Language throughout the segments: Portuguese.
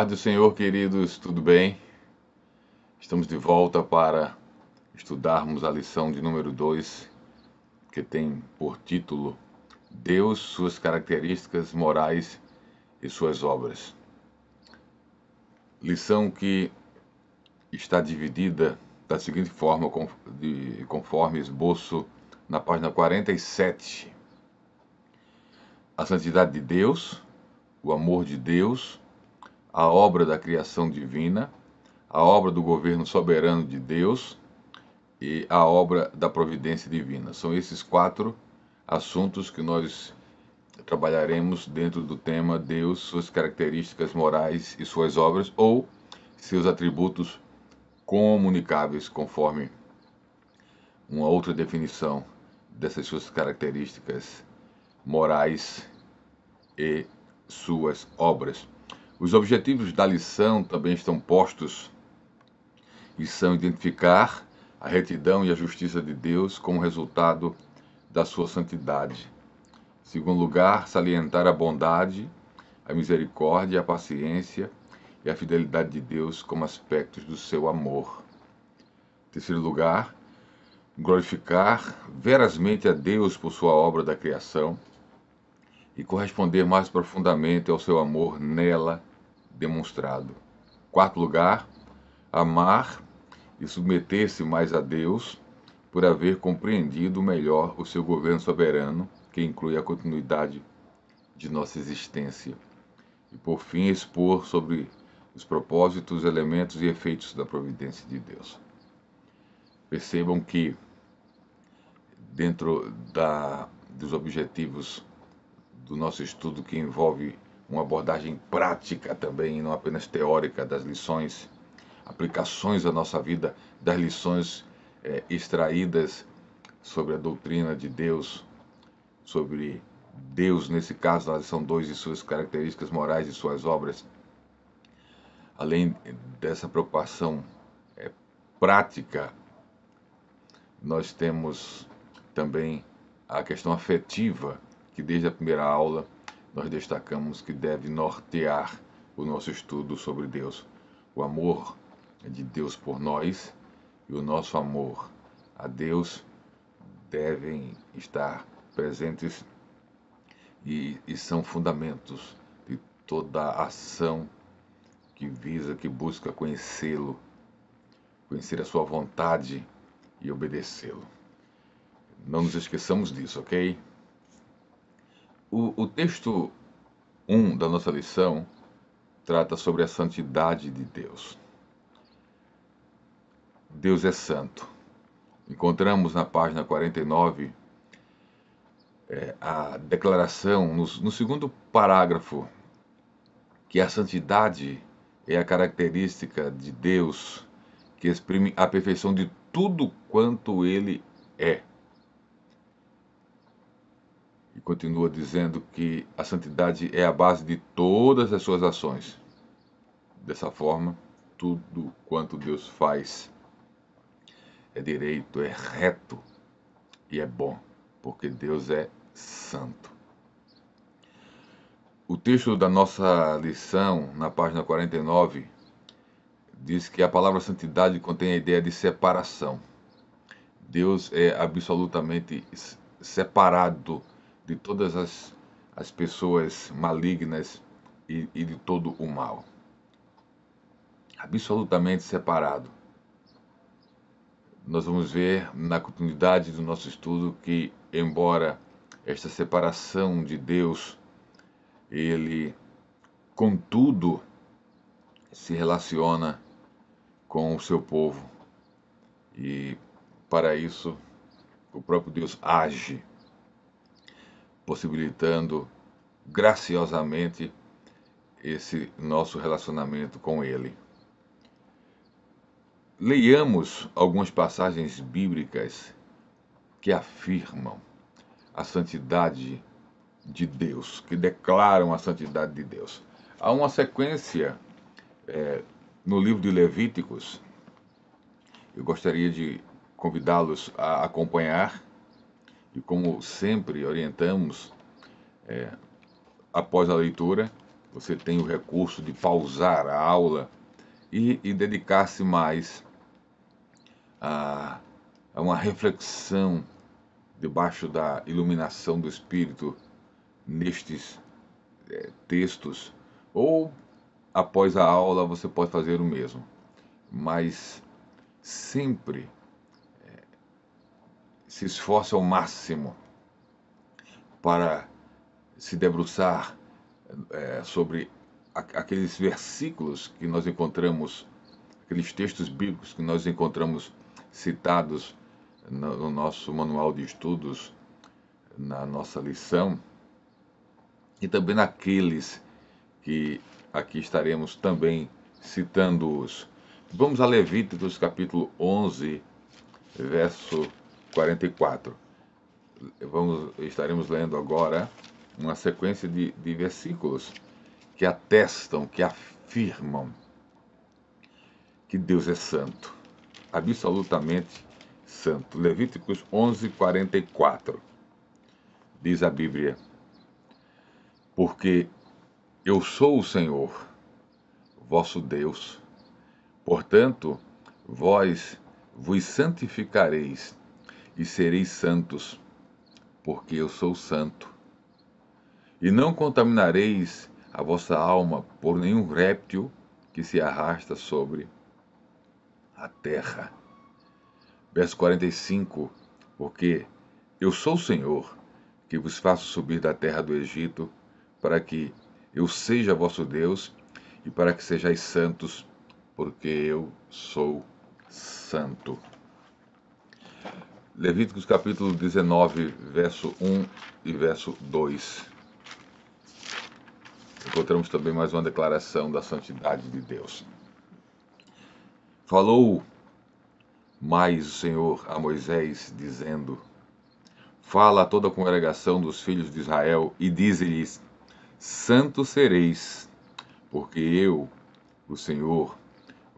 paz do Senhor, queridos, tudo bem? Estamos de volta para estudarmos a lição de número 2, que tem por título Deus, suas características morais e suas obras. Lição que está dividida da seguinte forma, conforme esboço na página 47. A santidade de Deus, o amor de Deus, a obra da criação divina, a obra do governo soberano de Deus e a obra da providência divina. São esses quatro assuntos que nós trabalharemos dentro do tema Deus, suas características morais e suas obras ou seus atributos comunicáveis, conforme uma outra definição dessas suas características morais e suas obras. Os objetivos da lição também estão postos e são identificar a retidão e a justiça de Deus como resultado da sua santidade. segundo lugar, salientar a bondade, a misericórdia, a paciência e a fidelidade de Deus como aspectos do seu amor. terceiro lugar, glorificar verasmente a Deus por sua obra da criação e corresponder mais profundamente ao seu amor nela demonstrado. Quarto lugar, amar e submeter-se mais a Deus por haver compreendido melhor o seu governo soberano, que inclui a continuidade de nossa existência. E por fim, expor sobre os propósitos, elementos e efeitos da providência de Deus. Percebam que dentro da, dos objetivos do nosso estudo que envolve uma abordagem prática também, não apenas teórica das lições, aplicações à nossa vida, das lições é, extraídas sobre a doutrina de Deus, sobre Deus, nesse caso, na lição 2 e suas características morais e suas obras. Além dessa preocupação é, prática, nós temos também a questão afetiva, que desde a primeira aula nós destacamos que deve nortear o nosso estudo sobre Deus. O amor de Deus por nós e o nosso amor a Deus devem estar presentes e, e são fundamentos de toda ação que visa, que busca conhecê-lo, conhecer a sua vontade e obedecê-lo. Não nos esqueçamos disso, ok? O, o texto 1 um da nossa lição trata sobre a santidade de Deus. Deus é santo. Encontramos na página 49 é, a declaração, no, no segundo parágrafo, que a santidade é a característica de Deus que exprime a perfeição de tudo quanto ele é. E continua dizendo que a santidade é a base de todas as suas ações. Dessa forma, tudo quanto Deus faz é direito, é reto e é bom, porque Deus é santo. O texto da nossa lição, na página 49, diz que a palavra santidade contém a ideia de separação. Deus é absolutamente separado de todas as, as pessoas malignas e, e de todo o mal. Absolutamente separado. Nós vamos ver na continuidade do nosso estudo que, embora esta separação de Deus, ele, contudo, se relaciona com o seu povo. E para isso, o próprio Deus age possibilitando graciosamente esse nosso relacionamento com Ele. Leiamos algumas passagens bíblicas que afirmam a santidade de Deus, que declaram a santidade de Deus. Há uma sequência é, no livro de Levíticos, eu gostaria de convidá-los a acompanhar e como sempre orientamos, é, após a leitura, você tem o recurso de pausar a aula e, e dedicar-se mais a, a uma reflexão debaixo da iluminação do Espírito nestes é, textos, ou após a aula você pode fazer o mesmo, mas sempre se esforça ao máximo para se debruçar é, sobre a, aqueles versículos que nós encontramos, aqueles textos bíblicos que nós encontramos citados no, no nosso manual de estudos, na nossa lição, e também naqueles que aqui estaremos também citando-os. Vamos a Levíticos capítulo 11, verso 44. Vamos, estaremos lendo agora uma sequência de, de versículos que atestam, que afirmam que Deus é santo, absolutamente santo. Levíticos 11, 44. Diz a Bíblia: Porque eu sou o Senhor, vosso Deus. Portanto, vós vos santificareis e sereis santos, porque eu sou santo. E não contaminareis a vossa alma por nenhum réptil que se arrasta sobre a terra. Verso 45: Porque eu sou o Senhor que vos faço subir da terra do Egito, para que eu seja vosso Deus e para que sejais santos, porque eu sou santo. Levíticos capítulo 19, verso 1 e verso 2. Encontramos também mais uma declaração da santidade de Deus. Falou mais o Senhor a Moisés, dizendo: Fala a toda a congregação dos filhos de Israel e dize-lhes: santos sereis, porque eu, o Senhor,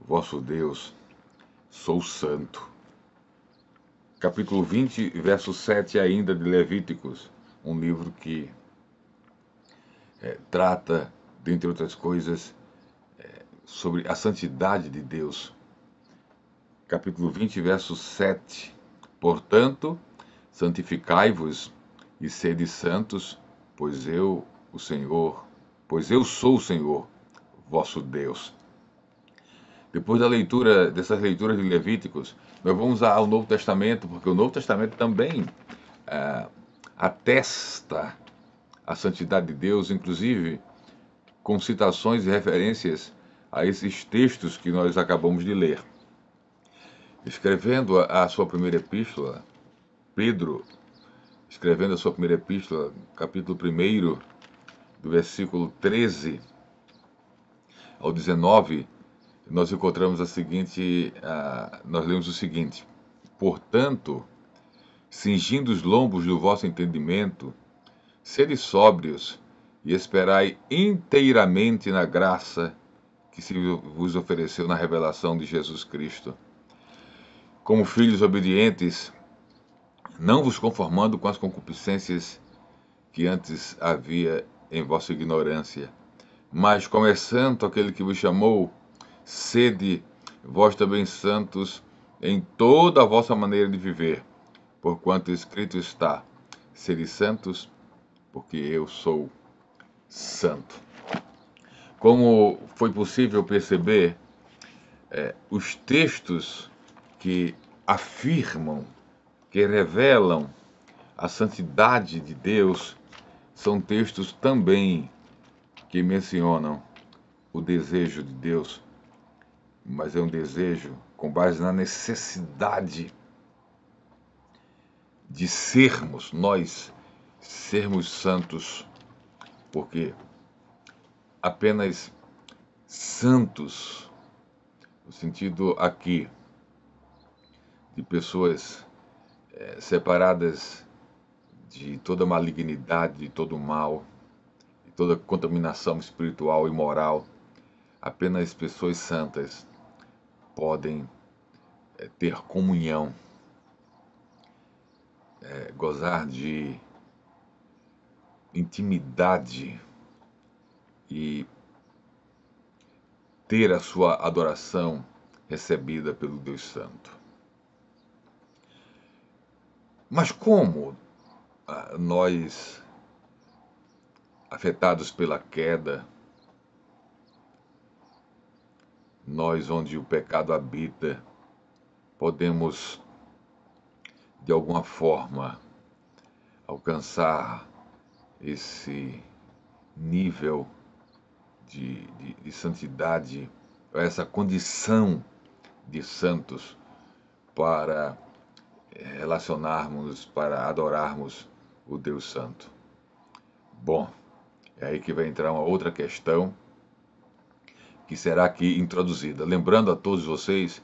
vosso Deus, sou santo capítulo 20, verso 7 ainda de Levíticos, um livro que é, trata, dentre outras coisas, é, sobre a santidade de Deus. Capítulo 20, verso 7. Portanto, santificai-vos e sede santos, pois eu, o Senhor, pois eu sou o Senhor, vosso Deus. Depois da leitura dessas leituras de Levíticos, nós vamos ao Novo Testamento, porque o Novo Testamento também é, atesta a santidade de Deus, inclusive com citações e referências a esses textos que nós acabamos de ler. Escrevendo a sua primeira epístola, Pedro, escrevendo a sua primeira epístola, capítulo 1, do versículo 13 ao 19, nós encontramos a seguinte, a, nós lemos o seguinte: Portanto, cingindo os lombos do vosso entendimento, sede sóbrios e esperai inteiramente na graça que se vos ofereceu na revelação de Jesus Cristo. Como filhos obedientes, não vos conformando com as concupiscências que antes havia em vossa ignorância, mas como é santo aquele que vos chamou, Sede vós também santos em toda a vossa maneira de viver, porquanto escrito está: Sede santos, porque eu sou santo. Como foi possível perceber, é, os textos que afirmam, que revelam a santidade de Deus, são textos também que mencionam o desejo de Deus mas é um desejo com base na necessidade de sermos, nós, sermos santos, porque apenas santos, no sentido aqui de pessoas é, separadas de toda malignidade, de todo mal, de toda contaminação espiritual e moral, apenas pessoas santas podem é, ter comunhão, é, gozar de intimidade e ter a sua adoração recebida pelo Deus Santo. Mas como ah, nós, afetados pela queda, nós onde o pecado habita, podemos de alguma forma alcançar esse nível de, de, de santidade, essa condição de santos para eh, relacionarmos, para adorarmos o Deus Santo. Bom, é aí que vai entrar uma outra questão que será aqui introduzida. Lembrando a todos vocês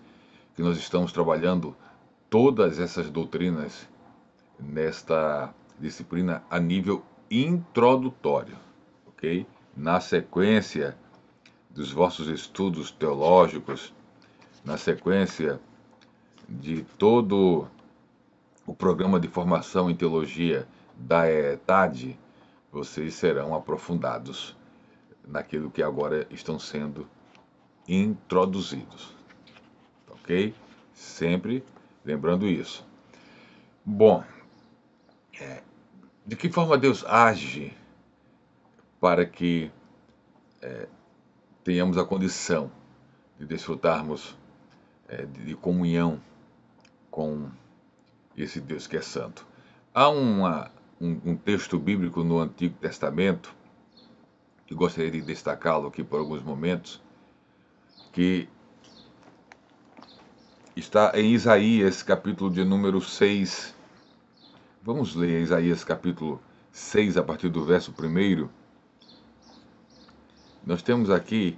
que nós estamos trabalhando todas essas doutrinas nesta disciplina a nível introdutório, ok? Na sequência dos vossos estudos teológicos, na sequência de todo o programa de formação em teologia da ETAD, vocês serão aprofundados naquilo que agora estão sendo introduzidos. Ok? Sempre lembrando isso. Bom, é, de que forma Deus age para que é, tenhamos a condição de desfrutarmos é, de, de comunhão com esse Deus que é santo? Há uma, um, um texto bíblico no Antigo Testamento, que gostaria de destacá-lo aqui por alguns momentos, que está em Isaías, capítulo de número 6. Vamos ler Isaías, capítulo 6, a partir do verso 1. Nós temos aqui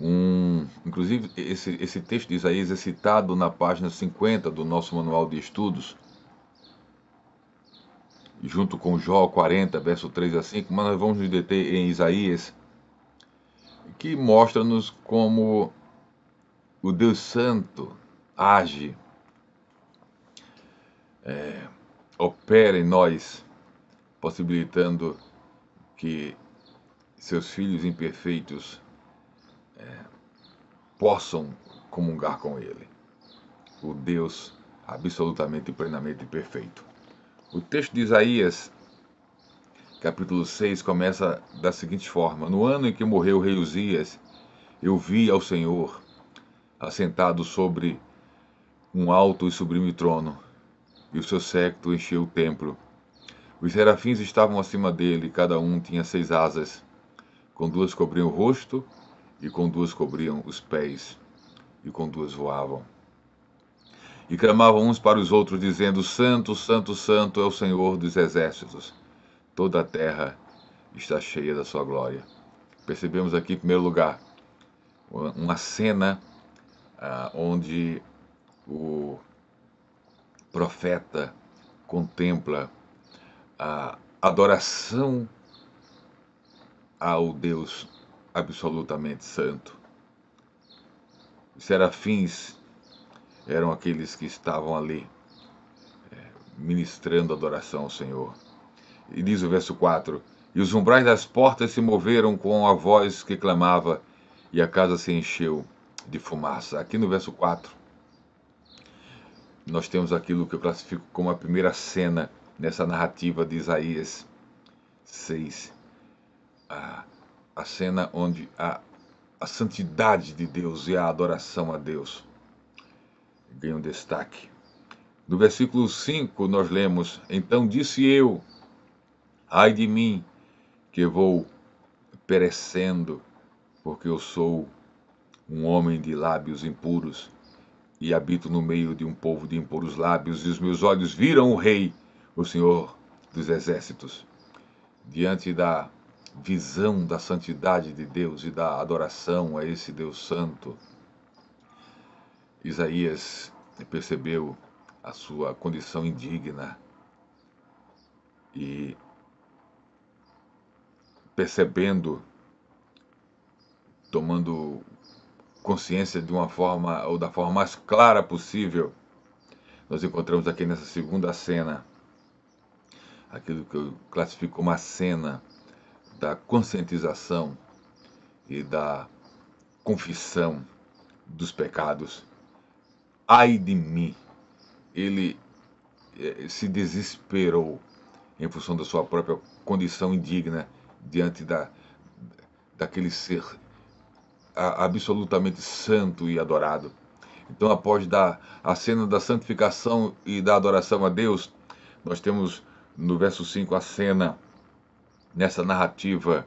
um. Inclusive, esse, esse texto de Isaías é citado na página 50 do nosso manual de estudos, junto com Jó 40, verso 3 a 5, mas nós vamos nos deter em Isaías que mostra-nos como o Deus Santo age, é, opera em nós, possibilitando que seus filhos imperfeitos é, possam comungar com Ele, o Deus absolutamente e plenamente perfeito. O texto de Isaías capítulo 6, começa da seguinte forma: No ano em que morreu o rei Uzias, eu vi ao Senhor assentado sobre um alto e sublime trono, e o seu séquito encheu o templo. Os serafins estavam acima dele, cada um tinha seis asas. Com duas cobriam o rosto, e com duas cobriam os pés, e com duas voavam. E clamavam uns para os outros, dizendo: Santo, Santo, Santo é o Senhor dos exércitos toda a terra está cheia da sua glória. Percebemos aqui, em primeiro lugar, uma cena ah, onde o profeta contempla a adoração ao Deus absolutamente santo. Os serafins eram aqueles que estavam ali eh, ministrando adoração ao Senhor e diz o verso 4: E os umbrais das portas se moveram com a voz que clamava, e a casa se encheu de fumaça. Aqui no verso 4, nós temos aquilo que eu classifico como a primeira cena nessa narrativa de Isaías 6. A, a cena onde a, a santidade de Deus e a adoração a Deus ganham destaque. No versículo 5, nós lemos: Então disse eu, Ai de mim, que vou perecendo, porque eu sou um homem de lábios impuros e habito no meio de um povo de impuros lábios, e os meus olhos viram o Rei, o Senhor dos Exércitos. Diante da visão da santidade de Deus e da adoração a esse Deus Santo, Isaías percebeu a sua condição indigna e percebendo, tomando consciência de uma forma ou da forma mais clara possível, nós encontramos aqui nessa segunda cena aquilo que eu classifico como a cena da conscientização e da confissão dos pecados. Ai de mim! Ele eh, se desesperou em função da sua própria condição indigna diante da, daquele ser absolutamente santo e adorado. Então, após da, a cena da santificação e da adoração a Deus, nós temos no verso 5 a cena, nessa narrativa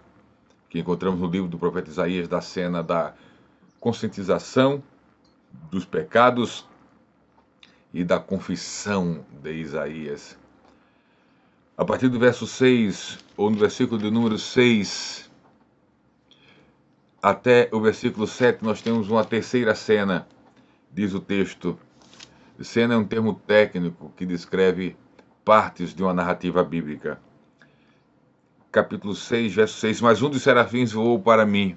que encontramos no livro do profeta Isaías, da cena da conscientização dos pecados e da confissão de Isaías a partir do verso 6, ou no versículo de número 6, até o versículo 7, nós temos uma terceira cena, diz o texto. Cena é um termo técnico que descreve partes de uma narrativa bíblica. Capítulo 6, verso 6: Mas um dos serafins voou para mim,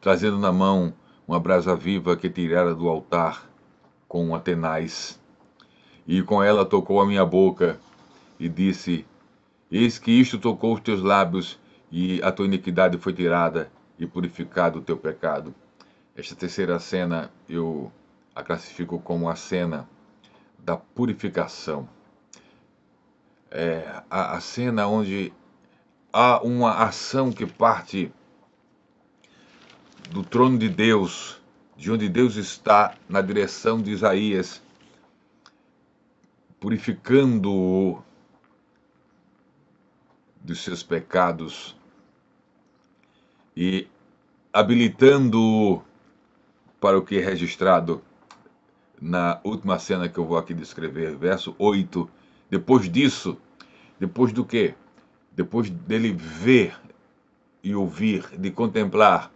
trazendo na mão uma brasa viva que tirara do altar com uma tenaz, e com ela tocou a minha boca e disse: Eis que isto tocou os teus lábios, e a tua iniquidade foi tirada, e purificado o teu pecado. Esta terceira cena eu a classifico como a cena da purificação. É a, a cena onde há uma ação que parte do trono de Deus, de onde Deus está, na direção de Isaías, purificando-o dos seus pecados e habilitando-o para o que é registrado na última cena que eu vou aqui descrever, verso 8. Depois disso, depois do que? Depois dele ver e ouvir, de contemplar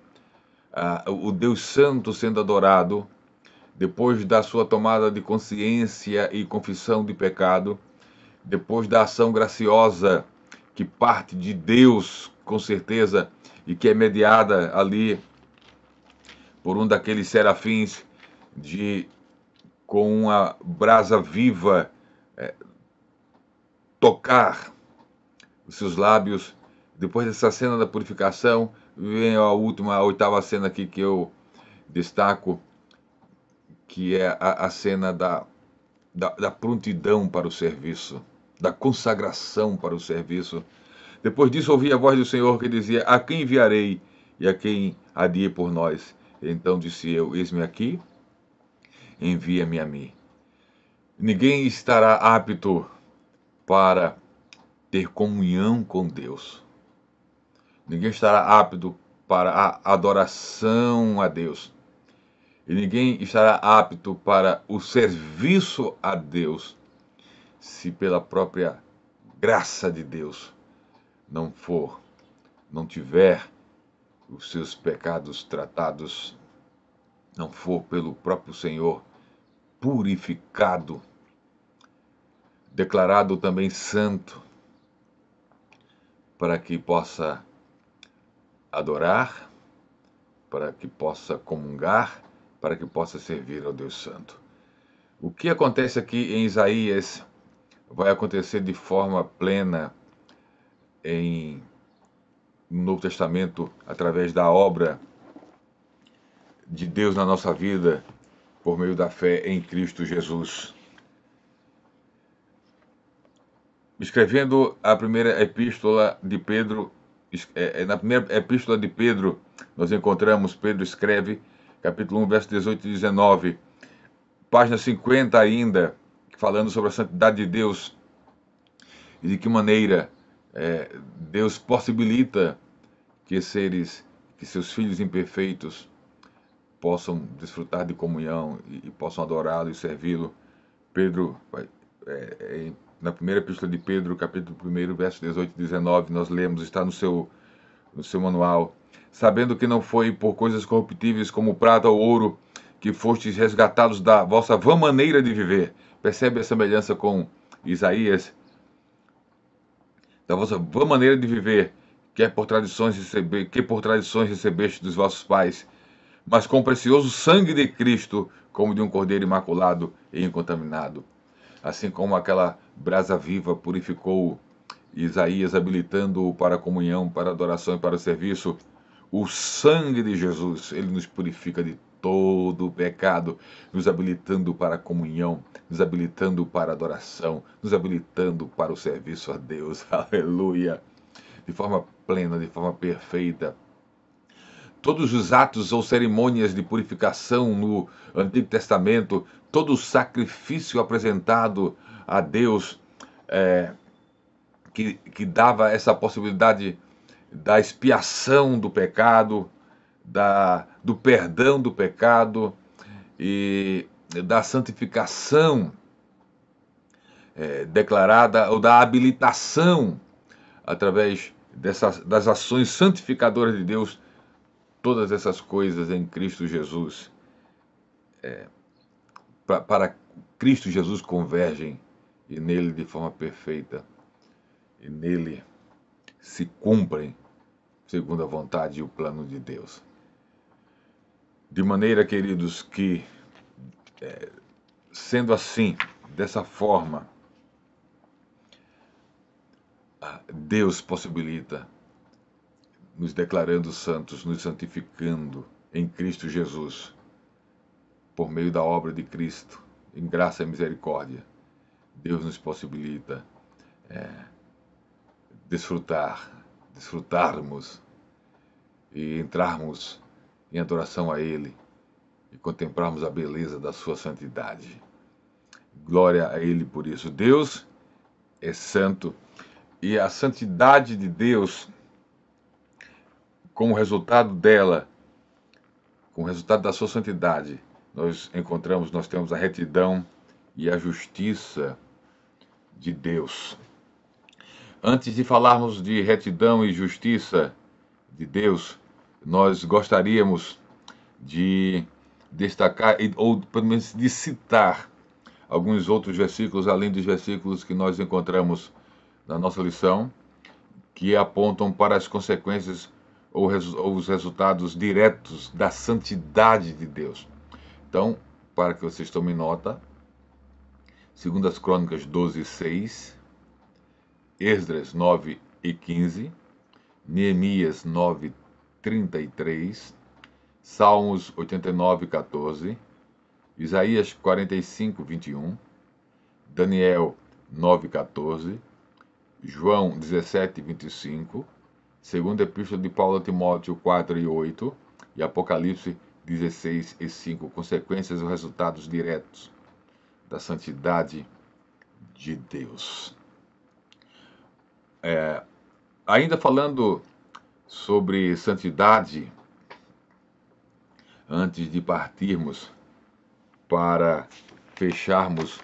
uh, o Deus Santo sendo adorado, depois da sua tomada de consciência e confissão de pecado, depois da ação graciosa que parte de Deus, com certeza, e que é mediada ali por um daqueles serafins de com uma brasa viva é, tocar os seus lábios. Depois dessa cena da purificação, vem a última, a oitava cena aqui que eu destaco, que é a, a cena da, da, da prontidão para o serviço da consagração para o serviço. Depois disso, ouvi a voz do Senhor que dizia: A quem enviarei e a quem adie por nós? Então disse eu: Eis-me aqui, envia-me a mim. Ninguém estará apto para ter comunhão com Deus. Ninguém estará apto para a adoração a Deus. E ninguém estará apto para o serviço a Deus se pela própria graça de Deus não for, não tiver os seus pecados tratados, não for pelo próprio Senhor purificado, declarado também santo, para que possa adorar, para que possa comungar, para que possa servir ao Deus Santo. O que acontece aqui em Isaías vai acontecer de forma plena em no Novo Testamento através da obra de Deus na nossa vida por meio da fé em Cristo Jesus. Escrevendo a primeira epístola de Pedro, é, é, na primeira epístola de Pedro, nós encontramos, Pedro escreve, capítulo 1, verso 18 e 19, página 50 ainda, falando sobre a santidade de Deus e de que maneira é, Deus possibilita que seres, que seus filhos imperfeitos possam desfrutar de comunhão e, e possam adorá-lo e servi-lo. Pedro, é, é na primeira epístola de Pedro, capítulo 1, verso 18 e 19, nós lemos, está no seu, no seu manual, sabendo que não foi por coisas corruptíveis como prata ou ouro que fostes resgatados da vossa vã maneira de viver, Percebe a semelhança com Isaías? Da vossa boa maneira de viver, quer é por tradições receber, que por tradições recebeste dos vossos pais, mas com o precioso sangue de Cristo, como de um cordeiro imaculado e incontaminado. Assim como aquela brasa viva purificou Isaías, habilitando-o para a comunhão, para a adoração e para o serviço, o sangue de Jesus, ele nos purifica de todo o pecado, nos habilitando para a comunhão, nos habilitando para a adoração, nos habilitando para o serviço a Deus. Aleluia! De forma plena, de forma perfeita. Todos os atos ou cerimônias de purificação no Antigo Testamento, todo o sacrifício apresentado a Deus, é, que, que dava essa possibilidade da expiação do pecado, da, do perdão do pecado e da santificação é, declarada, ou da habilitação através dessas, das ações santificadoras de Deus, todas essas coisas em Cristo Jesus, é, pra, para Cristo Jesus convergem e nele de forma perfeita, e nele se cumprem segundo a vontade e o plano de Deus. De maneira, queridos, que é, sendo assim, dessa forma, Deus possibilita, nos declarando santos, nos santificando em Cristo Jesus, por meio da obra de Cristo, em graça e misericórdia, Deus nos possibilita é, desfrutar, desfrutarmos e entrarmos em adoração a Ele e contemplarmos a beleza da Sua santidade. Glória a Ele por isso. Deus é santo e a santidade de Deus, como resultado dela, com o resultado da Sua santidade, nós encontramos, nós temos a retidão e a justiça de Deus. Antes de falarmos de retidão e justiça de Deus, nós gostaríamos de destacar, ou pelo menos de citar, alguns outros versículos, além dos versículos que nós encontramos na nossa lição, que apontam para as consequências ou, ou os resultados diretos da santidade de Deus. Então, para que vocês tomem nota, segundo as Crônicas 12, 6, Esdras 9 e 15, Neemias 9, 33, Salmos 89, 14, Isaías 45, 21, Daniel 9, 14, João 17, 25, Segunda Epístola de Paulo a Timóteo 4 e 8 e Apocalipse 16 e 5, consequências e resultados diretos da santidade de Deus. É, ainda falando sobre santidade antes de partirmos para fecharmos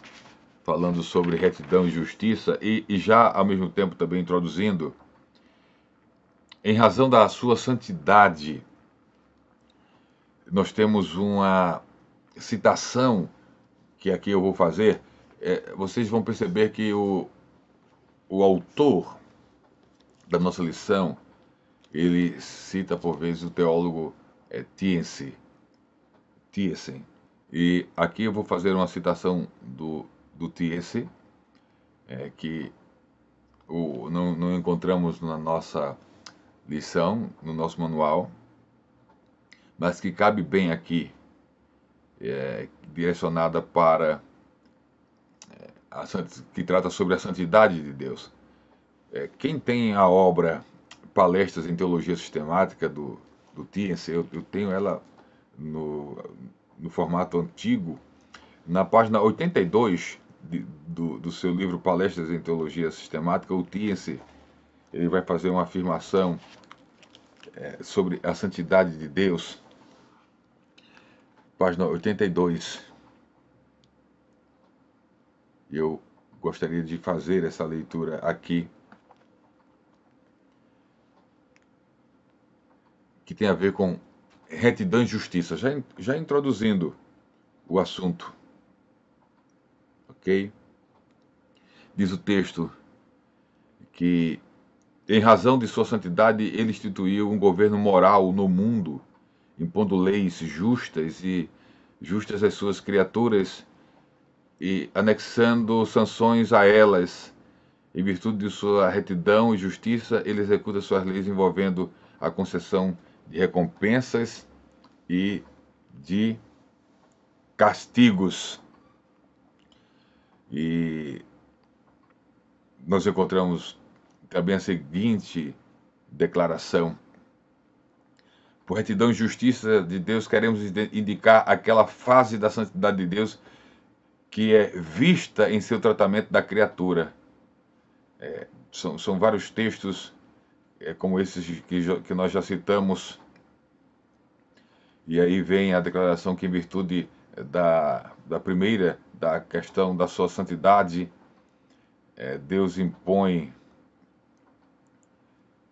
falando sobre retidão e justiça e, e já ao mesmo tempo também introduzindo em razão da sua santidade nós temos uma citação que aqui eu vou fazer, é, vocês vão perceber que o, o autor da nossa lição ele cita por vezes o teólogo é, E aqui eu vou fazer uma citação do, do é, que o, não, não encontramos na nossa lição, no nosso manual, mas que cabe bem aqui, é, direcionada para é, a, que trata sobre a santidade de Deus. É, quem tem a obra palestras em teologia sistemática do, do Tiense, eu, eu tenho ela no, no formato antigo, na página 82 de, do, do seu livro Palestras em Teologia Sistemática, o Tiense ele vai fazer uma afirmação é, sobre a santidade de Deus, página 82. Eu gostaria de fazer essa leitura aqui que tem a ver com retidão e justiça, já, já introduzindo o assunto. Ok? Diz o texto que, em razão de sua santidade, ele instituiu um governo moral no mundo, impondo leis justas e justas às suas criaturas e anexando sanções a elas. Em virtude de sua retidão e justiça, ele executa suas leis envolvendo a concessão de recompensas e de castigos. E nós encontramos também a seguinte declaração. Por retidão e justiça de Deus, queremos indicar aquela fase da santidade de Deus que é vista em seu tratamento da criatura. É, são, são vários textos é, como esses que, que nós já citamos. E aí vem a declaração que, em virtude eh, da, da primeira, da questão da sua santidade, é, Deus impõe.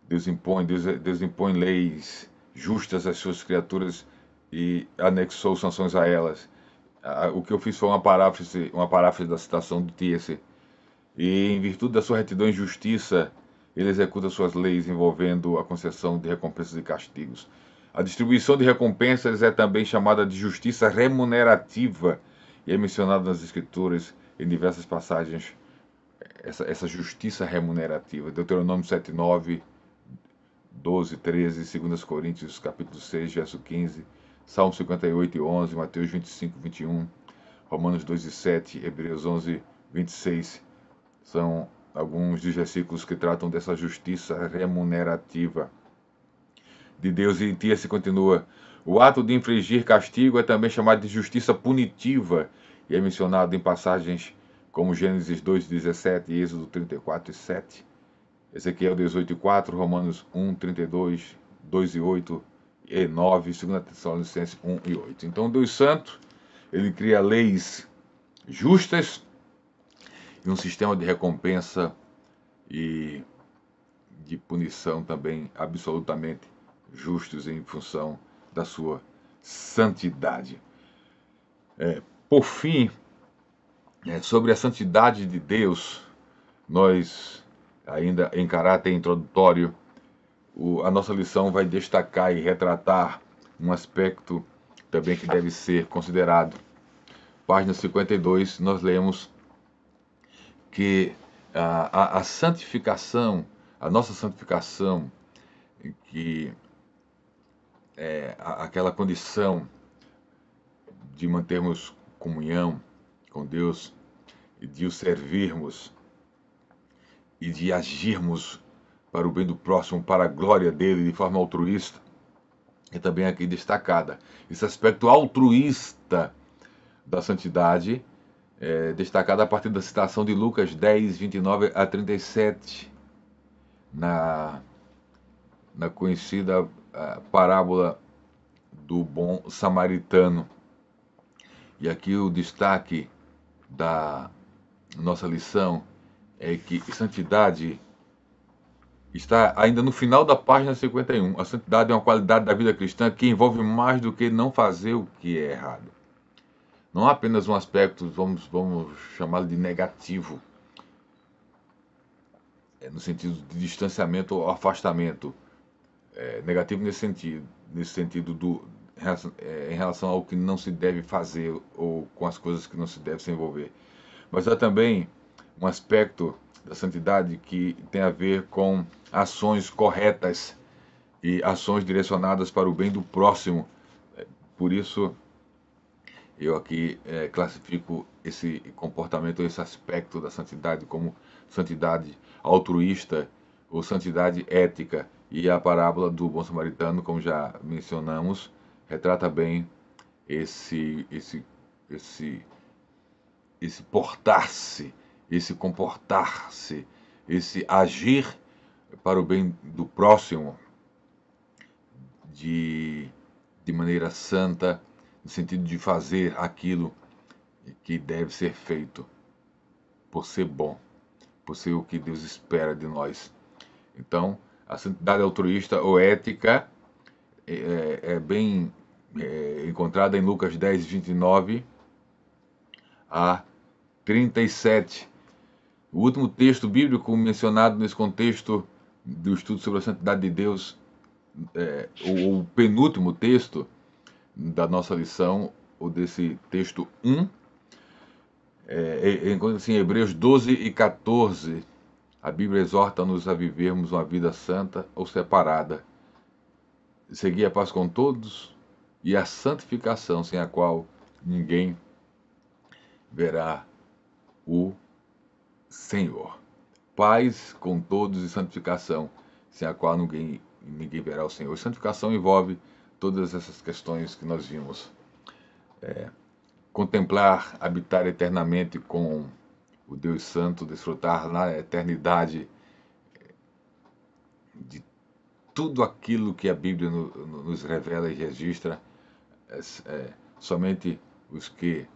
Deus impõe, Deus, Deus impõe leis justas às suas criaturas e anexou sanções a elas. O que eu fiz foi uma paráfrase, uma paráfrase da citação do Tierce. E em virtude da sua retidão e justiça, ele executa suas leis envolvendo a concessão de recompensas e castigos. A distribuição de recompensas é também chamada de justiça remunerativa e é mencionada nas Escrituras em diversas passagens essa, essa justiça remunerativa. Deuteronômio 7, 9, 12, 13, 2 Coríntios capítulo 6, verso 15, Salmo 58 e 11, Mateus 25, 21, Romanos 2 e 7, Hebreus 11, 26, são alguns dos versículos que tratam dessa justiça remunerativa de Deus. E Tia se continua: o ato de infligir castigo é também chamado de justiça punitiva e é mencionado em passagens como Gênesis 2:17 e Êxodo 34:7, Ezequiel 18:4, Romanos 1:32, 2 e 8 e 9, 2 Tessalonicenses 1 e 8. Então Deus santo, ele cria leis justas e um sistema de recompensa e de punição também absolutamente justos em função da sua santidade. É, por fim, é, sobre a santidade de Deus, nós, ainda em caráter introdutório, o, a nossa lição vai destacar e retratar um aspecto também que deve ser considerado. Página 52, nós lemos que a, a, a santificação, a nossa santificação, que é aquela condição de mantermos comunhão com Deus, e de o servirmos e de agirmos para o bem do próximo, para a glória dele, de forma altruísta, é também aqui destacada. Esse aspecto altruísta da santidade é, destacada a partir da citação de Lucas 10, 29 a 37, na, na conhecida parábola do bom samaritano. E aqui o destaque da nossa lição é que santidade está ainda no final da página 51. A santidade é uma qualidade da vida cristã que envolve mais do que não fazer o que é errado. Não apenas um aspecto, vamos, vamos chamá-lo de negativo, é, no sentido de distanciamento ou afastamento. É, negativo nesse sentido, nesse sentido do, é, em relação ao que não se deve fazer ou com as coisas que não se deve se envolver. Mas há também um aspecto da santidade que tem a ver com ações corretas e ações direcionadas para o bem do próximo. É, por isso, eu aqui é, classifico esse comportamento, esse aspecto da santidade como santidade altruísta ou santidade ética. E a parábola do bom samaritano, como já mencionamos, retrata bem esse esse esse esse portar-se, esse comportar-se, esse agir para o bem do próximo de, de maneira santa, no sentido de fazer aquilo que deve ser feito, por ser bom, por ser o que Deus espera de nós. Então, a santidade altruísta ou ética é, é, é bem é, encontrada em Lucas 10, 29 a 37. O último texto bíblico mencionado nesse contexto do estudo sobre a santidade de Deus, é, o, o penúltimo texto, da nossa lição, ou desse texto 1, é, é, é em Hebreus 12 e 14. A Bíblia exorta-nos a vivermos uma vida santa ou separada. Seguir a paz com todos e a santificação, sem a qual ninguém verá o Senhor. Paz com todos e santificação, sem a qual ninguém, ninguém verá o Senhor. Santificação envolve todas essas questões que nós vimos. É, contemplar, habitar eternamente com o Deus Santo, desfrutar na eternidade de tudo aquilo que a Bíblia nos revela e registra, é, é, somente os que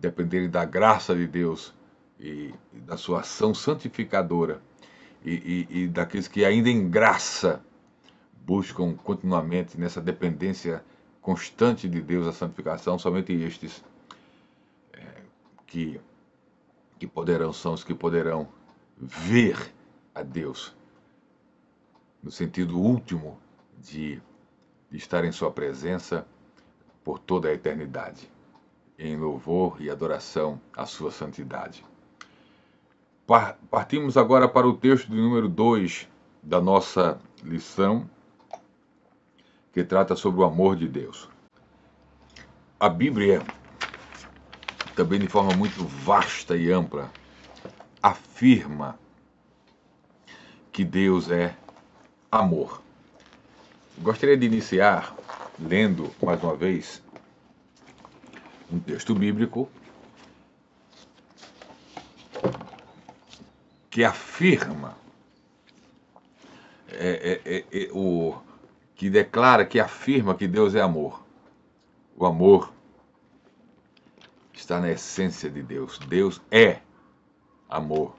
dependerem da graça de Deus e, e da sua ação santificadora e, e, e daqueles que ainda em graça buscam continuamente nessa dependência constante de Deus a santificação, somente estes é, que, que poderão, são os que poderão ver a Deus, no sentido último de, de estar em Sua presença por toda a eternidade, em louvor e adoração à Sua santidade. Partimos agora para o texto de número 2 da nossa lição, que trata sobre o amor de Deus. A Bíblia, é também de forma muito vasta e ampla, afirma que Deus é amor. Gostaria de iniciar lendo mais uma vez um texto bíblico que afirma é, é, é, é o, que declara, que afirma que Deus é amor. O amor está na essência de Deus. Deus é amor.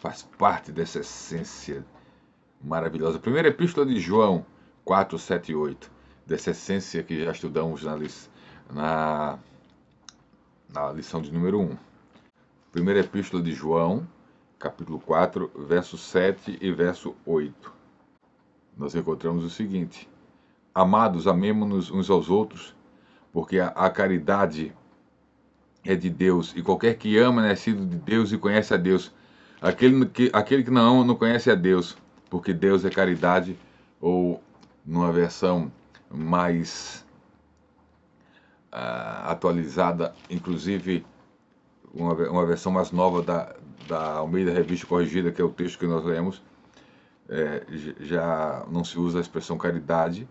Faz parte dessa essência maravilhosa. Primeira epístola de João 4, 7 e 8. Dessa essência que já estudamos na, li na, na lição de número 1. Primeira epístola de João, capítulo 4, verso 7 e verso 8 nós encontramos o seguinte: Amados, amemos nos uns aos outros, porque a, a caridade é de Deus, e qualquer que ama né, é nascido de Deus e conhece a Deus. Aquele que, aquele que não ama não conhece a Deus, porque Deus é caridade, ou numa versão mais uh, atualizada, inclusive uma, uma versão mais nova da, da Almeida Revista Corrigida, que é o texto que nós lemos, é, já não se usa a expressão caridade,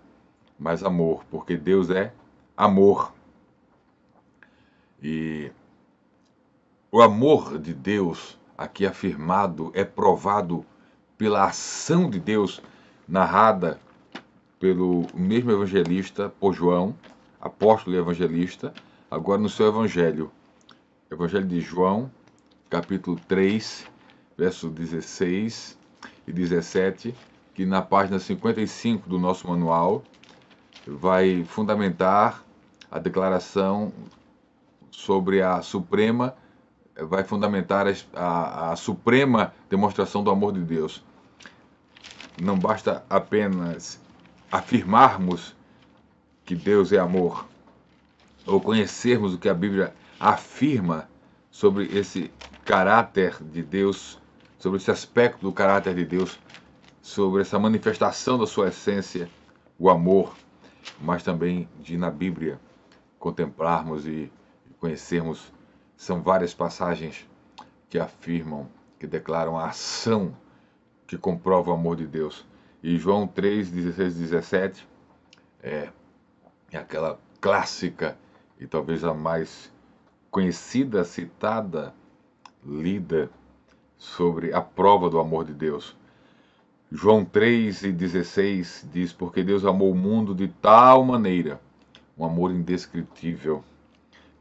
mas amor, porque Deus é amor. E o amor de Deus, aqui afirmado, é provado pela ação de Deus, narrada pelo mesmo evangelista, por João, apóstolo e evangelista, agora no seu evangelho. Evangelho de João, capítulo 3, verso 16 e 17, que na página 55 do nosso manual vai fundamentar a declaração sobre a suprema, vai fundamentar a, a, a suprema demonstração do amor de Deus. Não basta apenas afirmarmos que Deus é amor, ou conhecermos o que a Bíblia afirma sobre esse caráter de Deus sobre esse aspecto do caráter de Deus, sobre essa manifestação da sua essência, o amor, mas também de na Bíblia contemplarmos e conhecermos. São várias passagens que afirmam, que declaram a ação que comprova o amor de Deus. E João 3, 16 17 é, é aquela clássica e talvez a mais conhecida, citada, lida sobre a prova do amor de Deus. João 3,16 diz: Porque Deus amou o mundo de tal maneira, um amor indescritível,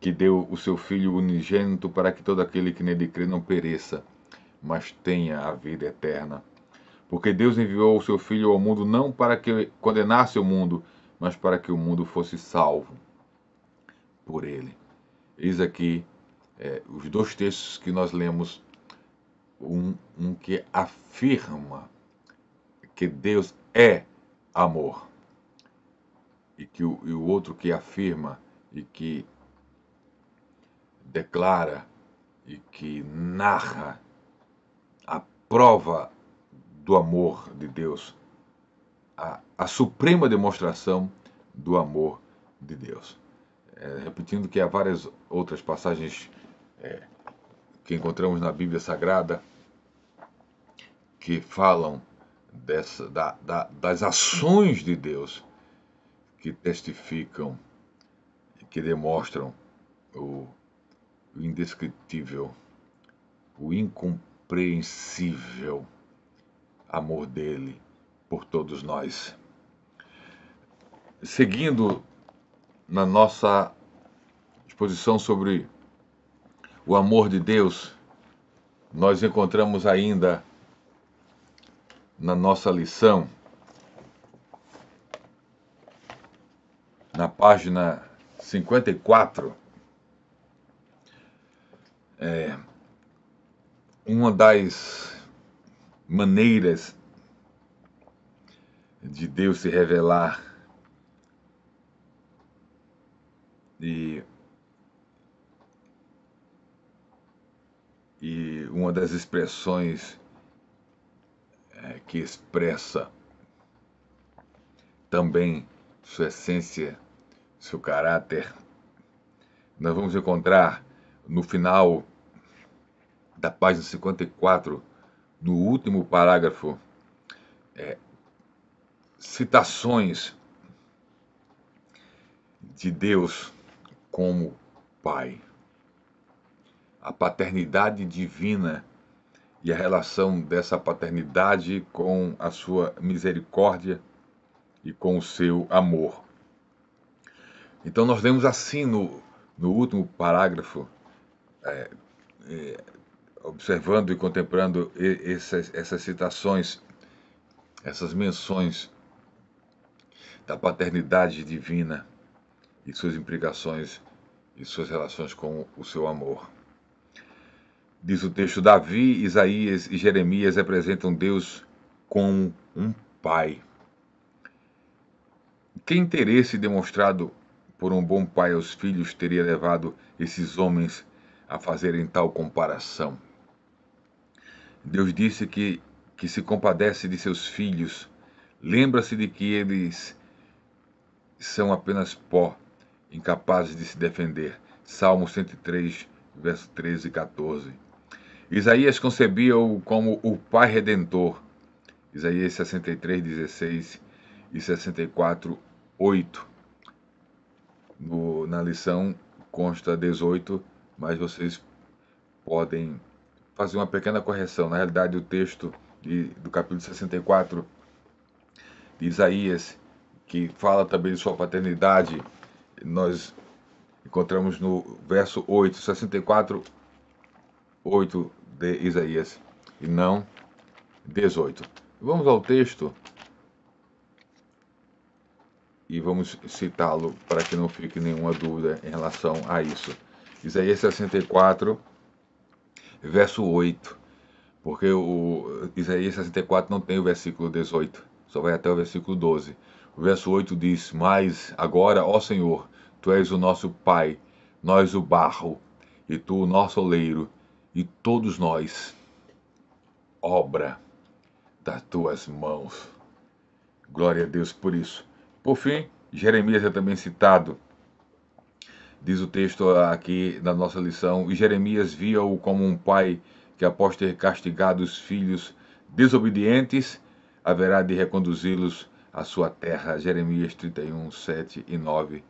que deu o seu Filho unigênito para que todo aquele que nele crê não pereça, mas tenha a vida eterna. Porque Deus enviou o seu Filho ao mundo não para que condenasse o mundo, mas para que o mundo fosse salvo por ele. Eis aqui é, os dois textos que nós lemos um, um que afirma que Deus é amor e que o, e o outro que afirma e que declara e que narra a prova do amor de Deus, a, a suprema demonstração do amor de Deus. É, repetindo que há várias outras passagens é, que encontramos na Bíblia Sagrada que falam dessa, da, da, das ações de Deus que testificam, que demonstram o, o indescritível, o incompreensível amor dele por todos nós. Seguindo na nossa exposição sobre o amor de Deus, nós encontramos ainda na nossa lição, na página 54, é, uma das maneiras de Deus se revelar e E uma das expressões é, que expressa também sua essência, seu caráter, nós vamos encontrar no final da página 54, no último parágrafo, é, citações de Deus como Pai a paternidade divina e a relação dessa paternidade com a sua misericórdia e com o seu amor. Então, nós vemos assim no, no último parágrafo, é, é, observando e contemplando essas, essas citações, essas menções da paternidade divina e suas implicações e suas relações com o seu amor. Diz o texto: Davi, Isaías e Jeremias representam Deus como um pai. Que interesse demonstrado por um bom pai aos filhos teria levado esses homens a fazerem tal comparação? Deus disse que, que se compadece de seus filhos, lembra-se de que eles são apenas pó, incapazes de se defender. Salmo 103, verso 13 e 14. Isaías concebia-o como o Pai Redentor. Isaías 63, 16 e 64, 8. No, na lição consta 18, mas vocês podem fazer uma pequena correção. Na realidade, o texto de, do capítulo 64 de Isaías, que fala também de sua paternidade, nós encontramos no verso 8, 64, 8 de Isaías e não 18. Vamos ao texto e vamos citá-lo para que não fique nenhuma dúvida em relação a isso. Isaías 64, verso 8. Porque o Isaías 64 não tem o versículo 18, só vai até o versículo 12. O verso 8 diz: Mas agora, ó Senhor, tu és o nosso Pai, nós o barro, e tu o nosso oleiro, e todos nós, obra das tuas mãos. Glória a Deus por isso. Por fim, Jeremias é também citado. Diz o texto aqui na nossa lição: E Jeremias via-o como um pai que, após ter castigado os filhos desobedientes, haverá de reconduzi-los à sua terra. Jeremias 31, 7 e 9.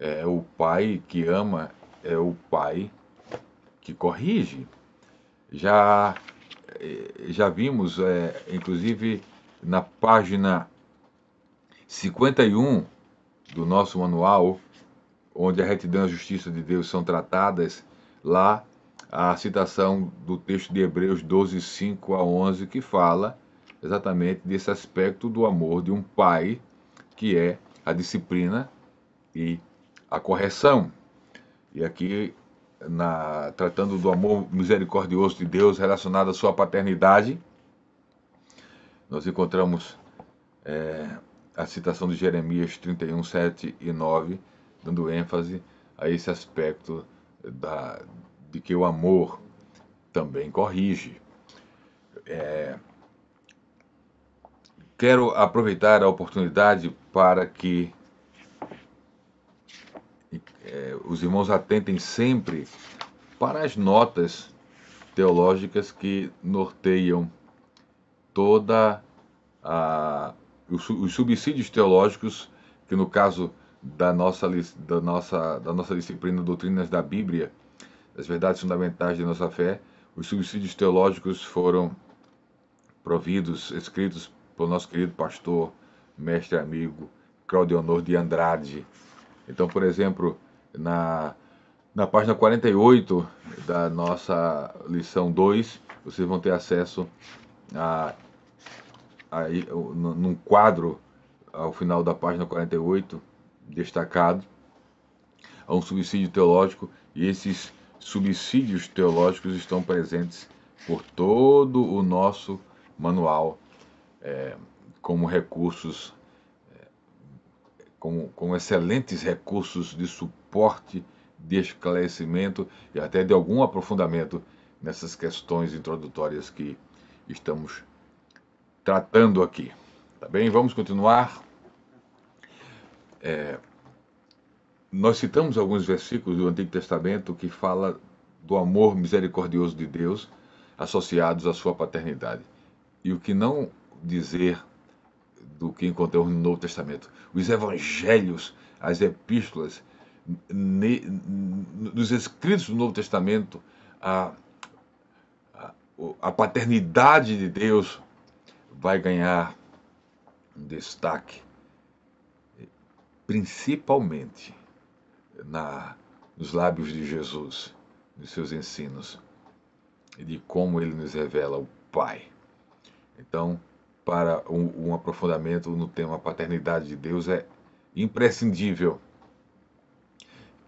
É o pai que ama, é o pai que corrige já, eh, já vimos, é, inclusive na página 51 do nosso manual, onde a retidão e a justiça de Deus são tratadas, lá a citação do texto de Hebreus 12, 5 a 11, que fala exatamente desse aspecto do amor de um pai, que é a disciplina e a correção. E aqui na, tratando do amor misericordioso de Deus relacionado à sua paternidade, nós encontramos é, a citação de Jeremias 31, 7 e 9, dando ênfase a esse aspecto da, de que o amor também corrige. É, quero aproveitar a oportunidade para que é, os irmãos atentem sempre para as notas teológicas que norteiam toda a, os, subsídios teológicos que no caso da nossa, da nossa, da nossa disciplina Doutrinas da Bíblia, as verdades fundamentais de nossa fé, os subsídios teológicos foram providos, escritos pelo nosso querido pastor, mestre amigo, Claudionor de Andrade. Então, por exemplo, na, na página 48 da nossa lição 2, vocês vão ter acesso a, a, a num quadro ao final da página 48 destacado a é um subsídio teológico e esses subsídios teológicos estão presentes por todo o nosso manual é, como recursos, é, como, como excelentes recursos de suporte porte de esclarecimento e até de algum aprofundamento nessas questões introdutórias que estamos tratando aqui. Tá bem? Vamos continuar. É, nós citamos alguns versículos do Antigo Testamento que fala do amor misericordioso de Deus associados à sua paternidade. E o que não dizer do que encontramos no Novo Testamento? Os evangelhos, as epístolas, ne, nos escritos do Novo Testamento a, a, a paternidade de Deus vai ganhar um destaque, principalmente na, nos lábios de Jesus, nos seus ensinos, e de como ele nos revela o Pai. Então, para um, um aprofundamento no tema paternidade de Deus é imprescindível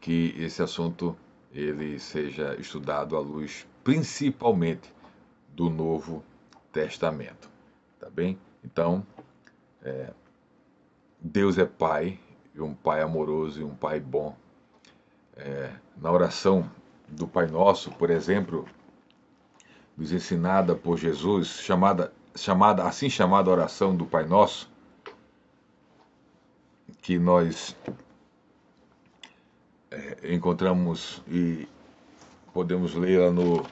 que esse assunto ele seja estudado à luz principalmente do Novo Testamento, tá bem? Então, é, Deus é Pai, e um Pai amoroso e um Pai bom. É, na oração do Pai Nosso, por exemplo, nos ensinada por Jesus, chamada, chamada assim chamada oração do Pai Nosso, que nós é, encontramos e podemos ler lá no,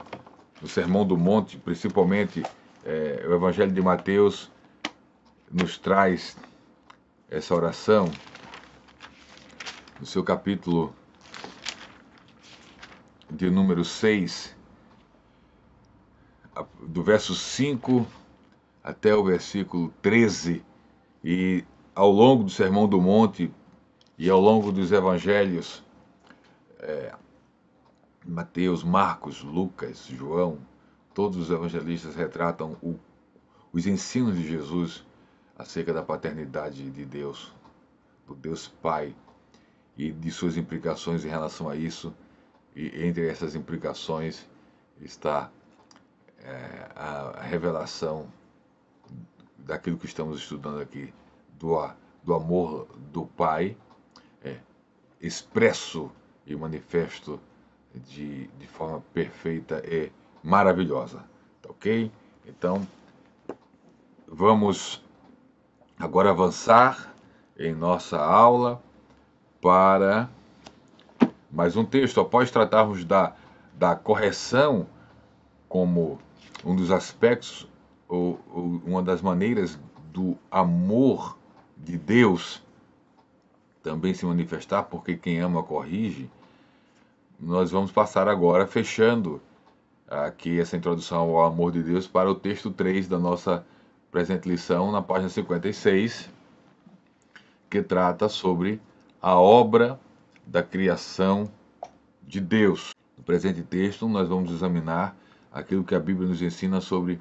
no Sermão do Monte, principalmente é, o Evangelho de Mateus, nos traz essa oração no seu capítulo de número 6, do verso 5 até o versículo 13, e ao longo do Sermão do Monte e ao longo dos Evangelhos, é, Mateus, Marcos, Lucas, João, todos os evangelistas retratam o, os ensinos de Jesus acerca da paternidade de Deus, do Deus Pai, e de suas implicações em relação a isso. E entre essas implicações está é, a revelação daquilo que estamos estudando aqui, do, do amor do Pai é, expresso e o manifesto de, de forma perfeita é maravilhosa. Tá ok? Então, vamos agora avançar em nossa aula para mais um texto. Após tratarmos da, da correção como um dos aspectos ou, ou uma das maneiras do amor de Deus também se manifestar, porque quem ama corrige, nós vamos passar agora, fechando aqui essa introdução ao amor de Deus, para o texto 3 da nossa presente lição, na página 56, que trata sobre a obra da criação de Deus. No presente texto, nós vamos examinar aquilo que a Bíblia nos ensina sobre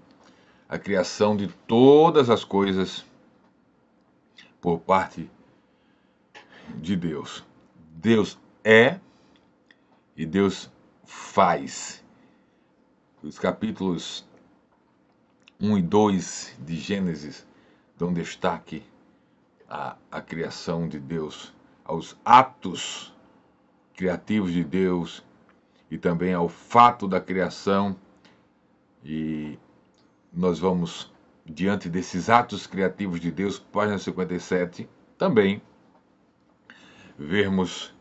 a criação de todas as coisas por parte de Deus. Deus é e Deus faz. Os capítulos 1 e 2 de Gênesis dão destaque à, à criação de Deus, aos atos criativos de Deus e também ao fato da criação. E nós vamos, diante desses atos criativos de Deus, página 57, também vermos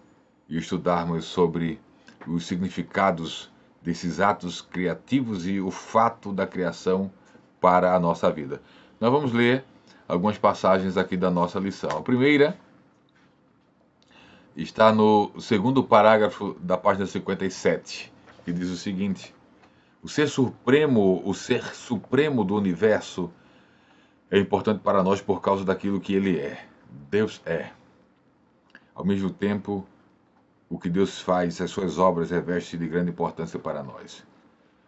e estudarmos sobre os significados desses atos criativos e o fato da criação para a nossa vida. Nós vamos ler algumas passagens aqui da nossa lição. A primeira está no segundo parágrafo da página 57, que diz o seguinte: O ser supremo, o ser supremo do universo é importante para nós por causa daquilo que ele é. Deus é. Ao mesmo tempo, o que Deus faz, as suas obras reveste de grande importância para nós.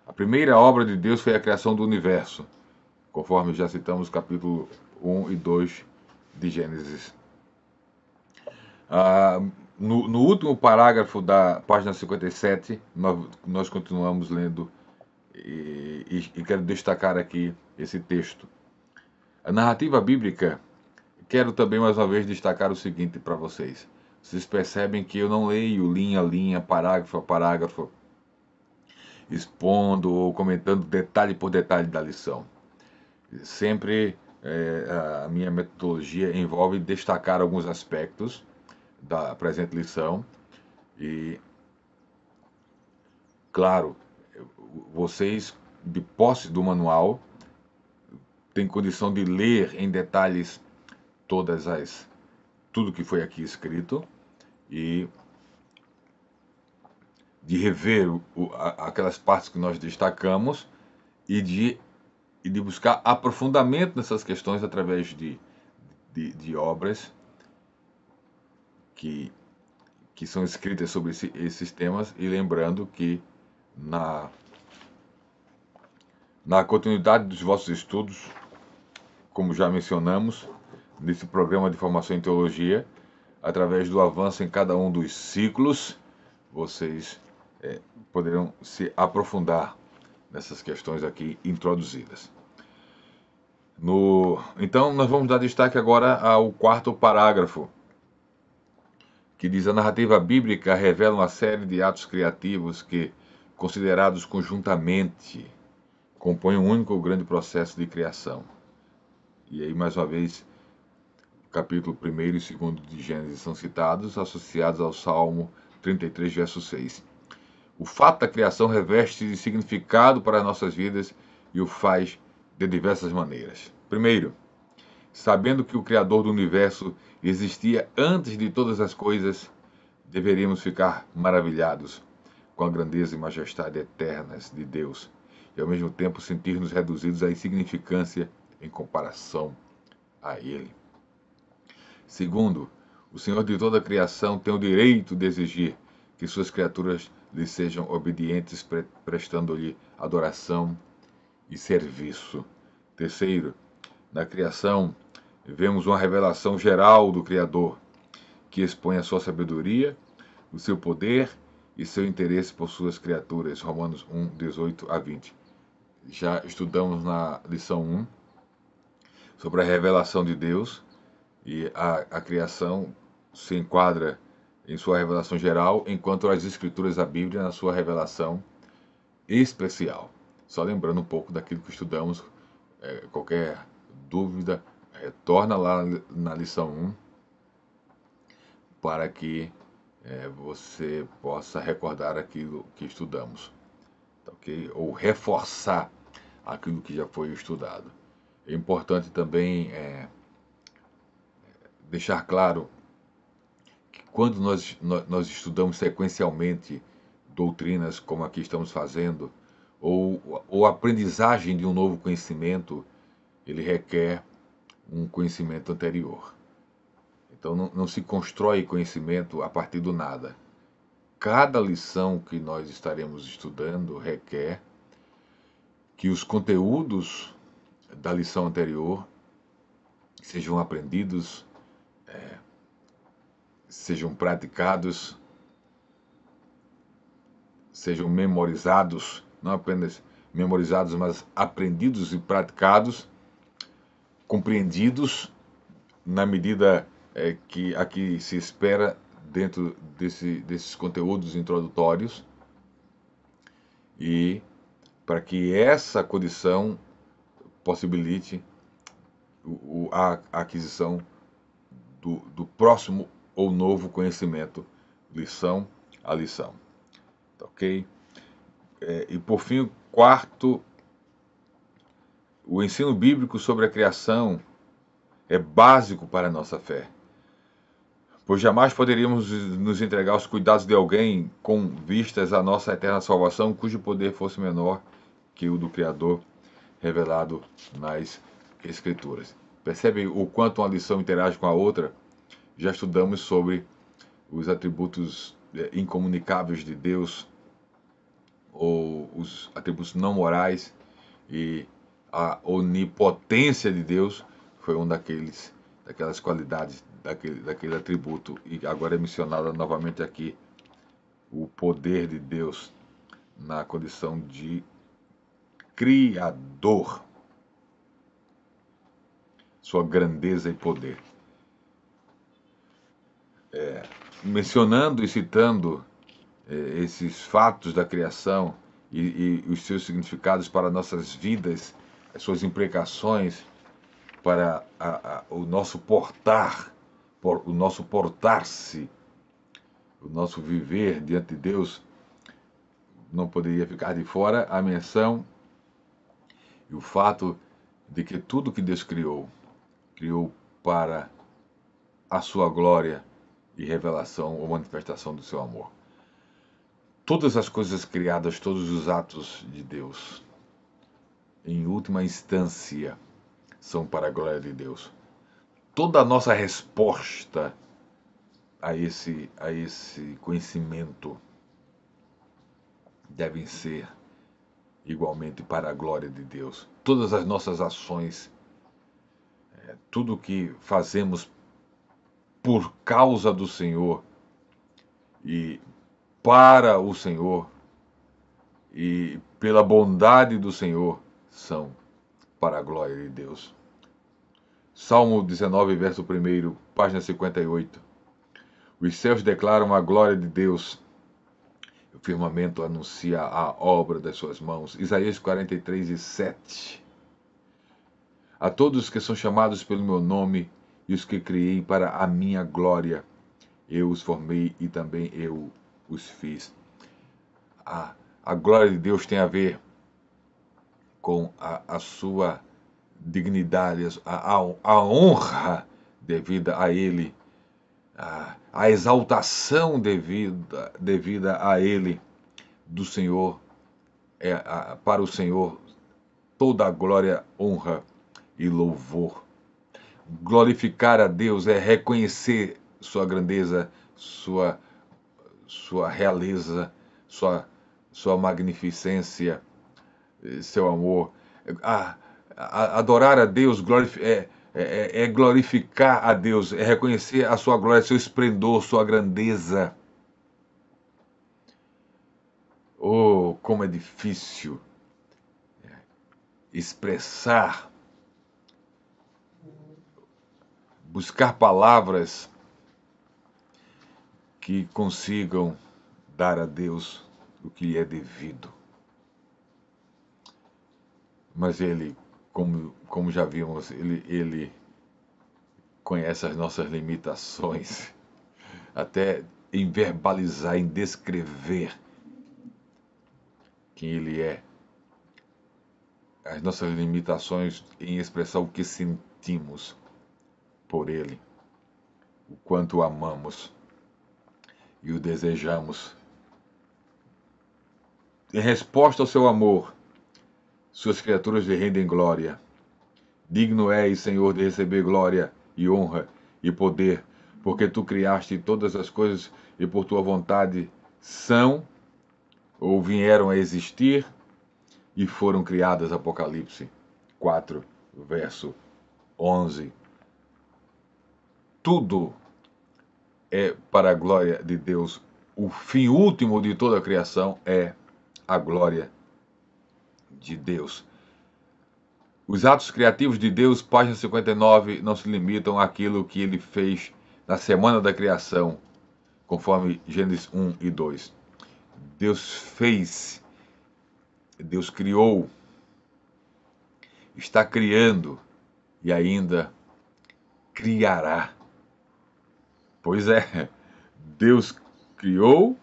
A primeira obra de Deus foi a criação do universo, conforme já citamos capítulo 1 e 2 de Gênesis. Ah, no, no, último parágrafo da página 57, nós, nós continuamos lendo e, e, e quero destacar aqui esse texto. A narrativa bíblica, quero também mais uma vez destacar o seguinte para vocês. Vocês percebem que eu não leio linha a linha, parágrafo a parágrafo, expondo ou comentando detalhe por detalhe da lição. Sempre é, a minha metodologia envolve destacar alguns aspectos da presente lição e, claro, vocês, de posse do manual, têm condição de ler em detalhes todas as tudo que foi aqui escrito e de rever o, a, aquelas partes que nós destacamos e de, e de buscar aprofundamento nessas questões através de, de, de obras que, que são escritas sobre esse, esses temas e lembrando que na, na continuidade dos vossos estudos, como já mencionamos, nesse programa de formação em teologia, através do avanço em cada um dos ciclos, vocês é, poderão se aprofundar nessas questões aqui introduzidas. No, então, nós vamos dar destaque agora ao quarto parágrafo, que diz: A narrativa bíblica revela uma série de atos criativos que, considerados conjuntamente, compõem um único grande processo de criação. E aí, mais uma vez, capítulo 1 e 2 de Gênesis são citados, associados ao Salmo 33, verso 6. O fato da criação reveste de significado para nossas vidas e o faz de diversas maneiras. Primeiro, sabendo que o Criador do universo existia antes de todas as coisas, deveríamos ficar maravilhados com a grandeza e majestade eternas de Deus e ao mesmo tempo sentir-nos reduzidos à insignificância em comparação a Ele. Segundo, o Senhor de toda a criação tem o direito de exigir que suas criaturas lhe sejam obedientes, pre prestando-lhe adoração e serviço. Terceiro, na criação vemos uma revelação geral do Criador, que expõe a sua sabedoria, o seu poder e seu interesse por suas criaturas. Romanos 1, 18 a 20. Já estudamos na lição 1 sobre a revelação de Deus e a, a criação se enquadra em sua revelação geral, enquanto as escrituras da Bíblia na sua revelação especial. Só lembrando um pouco daquilo que estudamos, é, qualquer dúvida, retorna é, lá na lição 1 para que é, você possa recordar aquilo que estudamos, tá ok? Ou reforçar aquilo que já foi estudado. É importante também é, deixar claro que quando nós, nós estudamos sequencialmente doutrinas como aqui estamos fazendo, ou, ou aprendizagem de um novo conhecimento, ele requer um conhecimento anterior. Então não, não se constrói conhecimento a partir do nada. Cada lição que nós estaremos estudando requer que os conteúdos da lição anterior sejam aprendidos é, sejam praticados, sejam memorizados, não apenas memorizados, mas aprendidos e praticados, compreendidos na medida é, que a que se espera dentro desse, desses conteúdos introdutórios e para que essa condição possibilite a aquisição do, do próximo ou novo conhecimento, lição a lição. Tá ok? É, e por fim, quarto, o ensino bíblico sobre a criação é básico para a nossa fé, pois jamais poderíamos nos entregar aos cuidados de alguém com vistas à nossa eterna salvação, cujo poder fosse menor que o do Criador revelado nas Escrituras. Percebem o quanto uma lição interage com a outra? Já estudamos sobre os atributos é, incomunicáveis de Deus, ou os atributos não morais, e a onipotência de Deus foi um daqueles, daquelas qualidades, daquele, daquele atributo. E agora é mencionada novamente aqui o poder de Deus na condição de Criador sua grandeza e poder. É, mencionando e citando é, esses fatos da criação e, e os seus significados para nossas vidas, as suas implicações para a, a, o nosso portar, por, o nosso portar-se, o nosso viver diante de Deus, não poderia ficar de fora a menção e o fato de que tudo que Deus criou criou para a sua glória e revelação ou manifestação do seu amor. Todas as coisas criadas, todos os atos de Deus, em última instância, são para a glória de Deus. Toda a nossa resposta a esse, a esse conhecimento devem ser igualmente para a glória de Deus. Todas as nossas ações é, tudo que fazemos por causa do Senhor e para o Senhor e pela bondade do Senhor são para a glória de Deus. Salmo 19, verso 1, página 58. Os céus declaram a glória de Deus. O firmamento anuncia a obra das suas mãos. Isaías 43, 7 a todos que são chamados pelo meu nome e os que criei para a minha glória. Eu os formei e também eu os fiz. A, a glória de Deus tem a ver com a, a sua dignidade, a, a, a, honra devida a Ele, a, a exaltação devida, devida a Ele do Senhor. É, para o Senhor toda a glória, honra e louvor. Glorificar a Deus é reconhecer sua grandeza, sua, sua realeza, sua, sua magnificência, eh, seu amor. adorar a Deus é, é, é, é glorificar a Deus, é reconhecer a sua glória, seu esplendor, sua grandeza. Oh, como é difícil expressar buscar palavras que consigam dar a Deus o que lhe é devido. Mas ele, como, como já vimos, ele, ele conhece as nossas limitações, até em verbalizar, em descrever quem ele é. As nossas limitações em expressar o que sentimos por Ele, o quanto o amamos e o desejamos. Em resposta ao seu amor, suas criaturas lhe rendem glória. Digno és, Senhor, de receber glória e honra e poder, porque tu criaste todas as coisas e por tua vontade são ou vieram a existir e foram criadas. Apocalipse 4, verso 11 tudo é para a glória de Deus. O fim último de toda a criação é a glória de Deus. Os atos criativos de Deus, página 59, não se limitam àquilo que ele fez na semana da criação, conforme Gênesis 1 e 2. Deus fez, Deus criou, está criando e ainda criará. Pois é, Deus criou,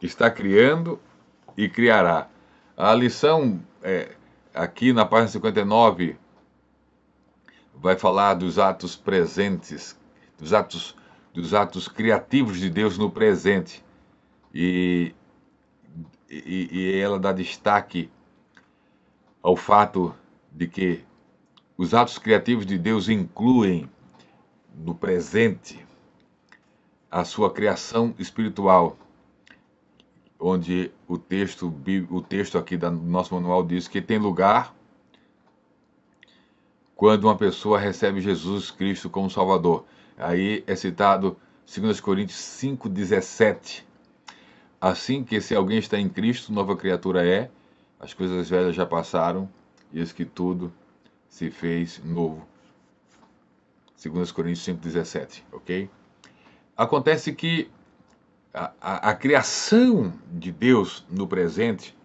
está criando e criará. A lição é, aqui na página 59 vai falar dos atos presentes, dos atos, dos atos criativos de Deus no presente. E, e, e ela dá destaque ao fato de que os atos criativos de Deus incluem do presente, a sua criação espiritual, onde o texto, o texto aqui do nosso manual diz que tem lugar quando uma pessoa recebe Jesus Cristo como Salvador. Aí é citado 2 Coríntios 5,17. Assim que se alguém está em Cristo, nova criatura é, as coisas velhas já passaram, eis que tudo se fez novo. 2 Coríntios 5,17, ok? Acontece que a, a, a, criação de Deus no presente,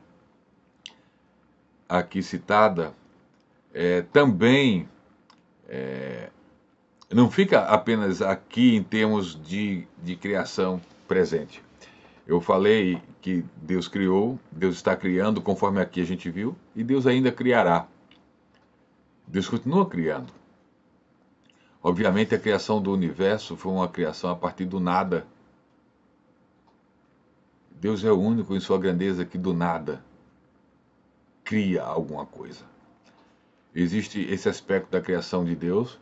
aqui citada, é, também é, não fica apenas aqui em termos de, de criação presente. Eu falei que Deus criou, Deus está criando, conforme aqui a gente viu, e Deus ainda criará. Deus continua criando. Obviamente, a criação do universo foi uma criação a partir do nada. Deus é o único em sua grandeza que do nada cria alguma coisa. Existe esse aspecto da criação de Deus,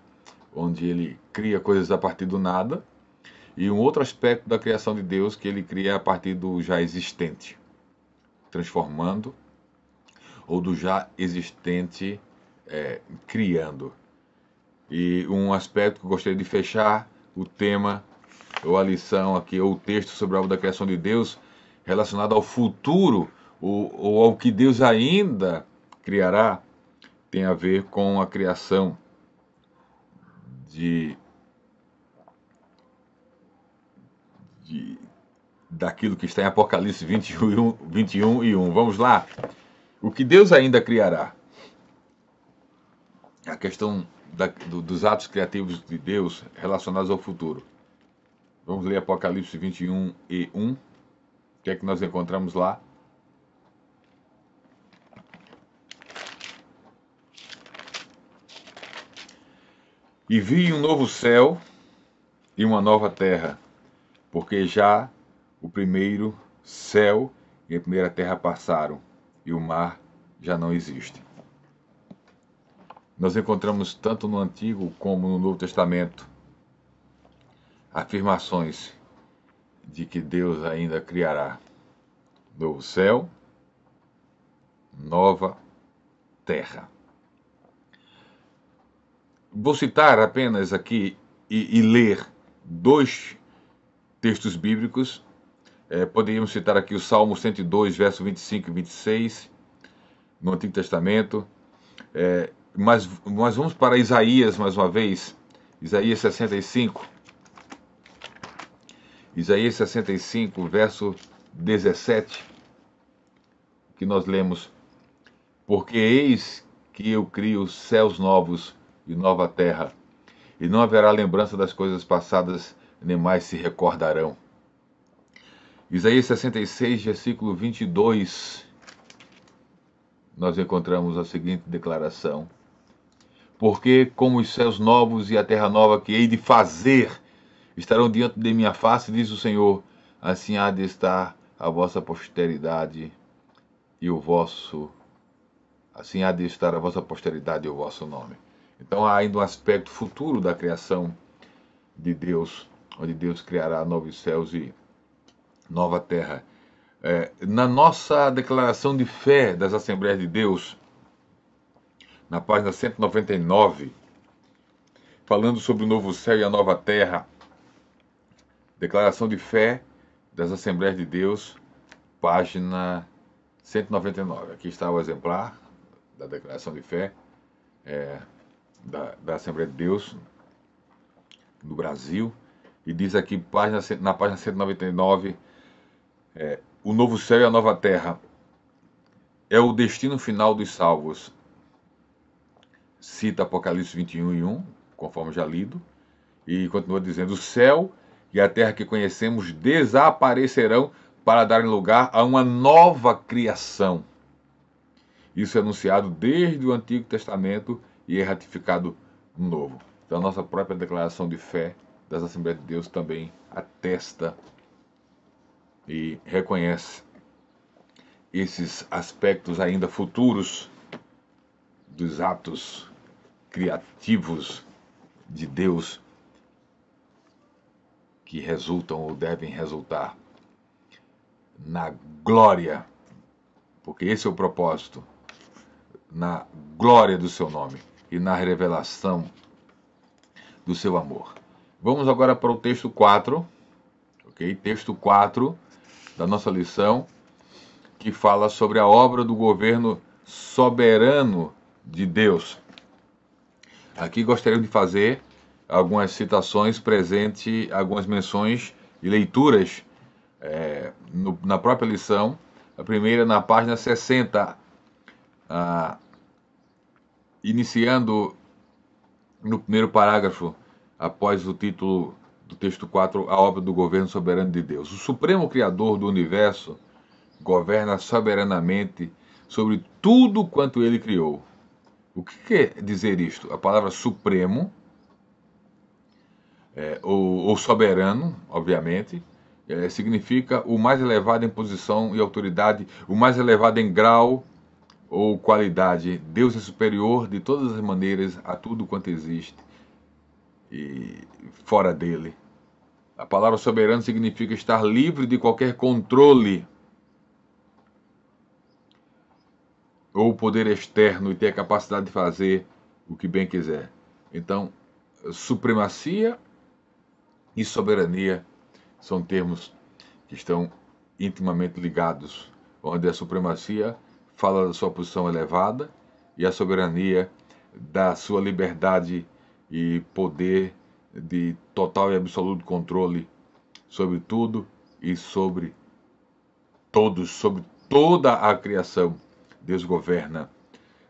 onde ele cria coisas a partir do nada, e um outro aspecto da criação de Deus que ele cria a partir do já existente, transformando, ou do já existente é, criando. E um aspecto que eu gostaria de fechar o tema ou a lição aqui, ou o texto sobre a obra da criação de Deus, relacionado ao futuro, ou, ou ao que Deus ainda criará, tem a ver com a criação de, de daquilo que está em Apocalipse 21, 21 e 1. Vamos lá. O que Deus ainda criará? A questão da, do, dos atos criativos de Deus relacionados ao futuro. Vamos ler Apocalipse 21 e 1. O que é que nós encontramos lá? E vi um novo céu e uma nova terra, porque já o primeiro céu e a primeira terra passaram, e o mar já não existe nós encontramos tanto no Antigo como no Novo Testamento afirmações de que Deus ainda criará novo céu, nova terra. Vou citar apenas aqui e, e ler dois textos bíblicos. É, poderíamos citar aqui o Salmo 102, verso 25 e 26, no Antigo Testamento, é, mas, mas vamos para Isaías mais uma vez. Isaías 65. Isaías 65, verso 17, que nós lemos: Porque eis que eu crio céus novos e nova terra, e não haverá lembrança das coisas passadas, nem mais se recordarão. Isaías 66, versículo 22, nós encontramos a seguinte declaração porque como os céus novos e a terra nova que hei de fazer estarão diante de minha face, diz o Senhor, assim há de estar a vossa posteridade e o vosso assim há de estar a vossa posteridade e o vosso nome. Então há ainda um aspecto futuro da criação de Deus, onde Deus criará novos céus e nova terra. É, na nossa declaração de fé das Assembleias de Deus, na página 199, falando sobre o novo céu e a nova terra. Declaração de fé das Assembleias de Deus, página 199. Aqui está o exemplar da Declaração de Fé é, da, da, Assembleia de Deus no Brasil. E diz aqui, página, na página 199, é, o novo céu e a nova terra é o destino final dos salvos cita Apocalipse 21 e 1, conforme já lido, e continua dizendo: O céu e a terra que conhecemos desaparecerão para darem lugar a uma nova criação. Isso é anunciado desde o Antigo Testamento e é ratificado no Novo. Então, a nossa própria declaração de fé das Assembleias de Deus também atesta e reconhece esses aspectos ainda futuros dos atos criativos de Deus que resultam ou devem resultar na glória, porque esse é o propósito, na glória do seu nome e na revelação do seu amor. Vamos agora para o texto 4, ok? Texto 4 da nossa lição, que fala sobre a obra do governo soberano de Deus. Aqui gostaria de fazer algumas citações presente, algumas menções e leituras é, no, na própria lição. A primeira na página 60, ah, iniciando no primeiro parágrafo, após o título do texto 4, a obra do governo soberano de Deus. O Supremo Criador do Universo governa soberanamente sobre tudo quanto ele criou. O que quer dizer isto? A palavra supremo é, ou, ou, soberano, obviamente, é, significa o mais elevado em posição e autoridade, o mais elevado em grau ou qualidade. Deus é superior de todas as maneiras a tudo quanto existe e fora dele. A palavra soberano significa estar livre de qualquer controle ou o poder externo e ter a capacidade de fazer o que bem quiser. Então, supremacia e soberania são termos que estão intimamente ligados, onde a supremacia fala da sua posição elevada e a soberania da sua liberdade e poder de total e absoluto controle sobre tudo e sobre todos, sobre toda a criação. Deus governa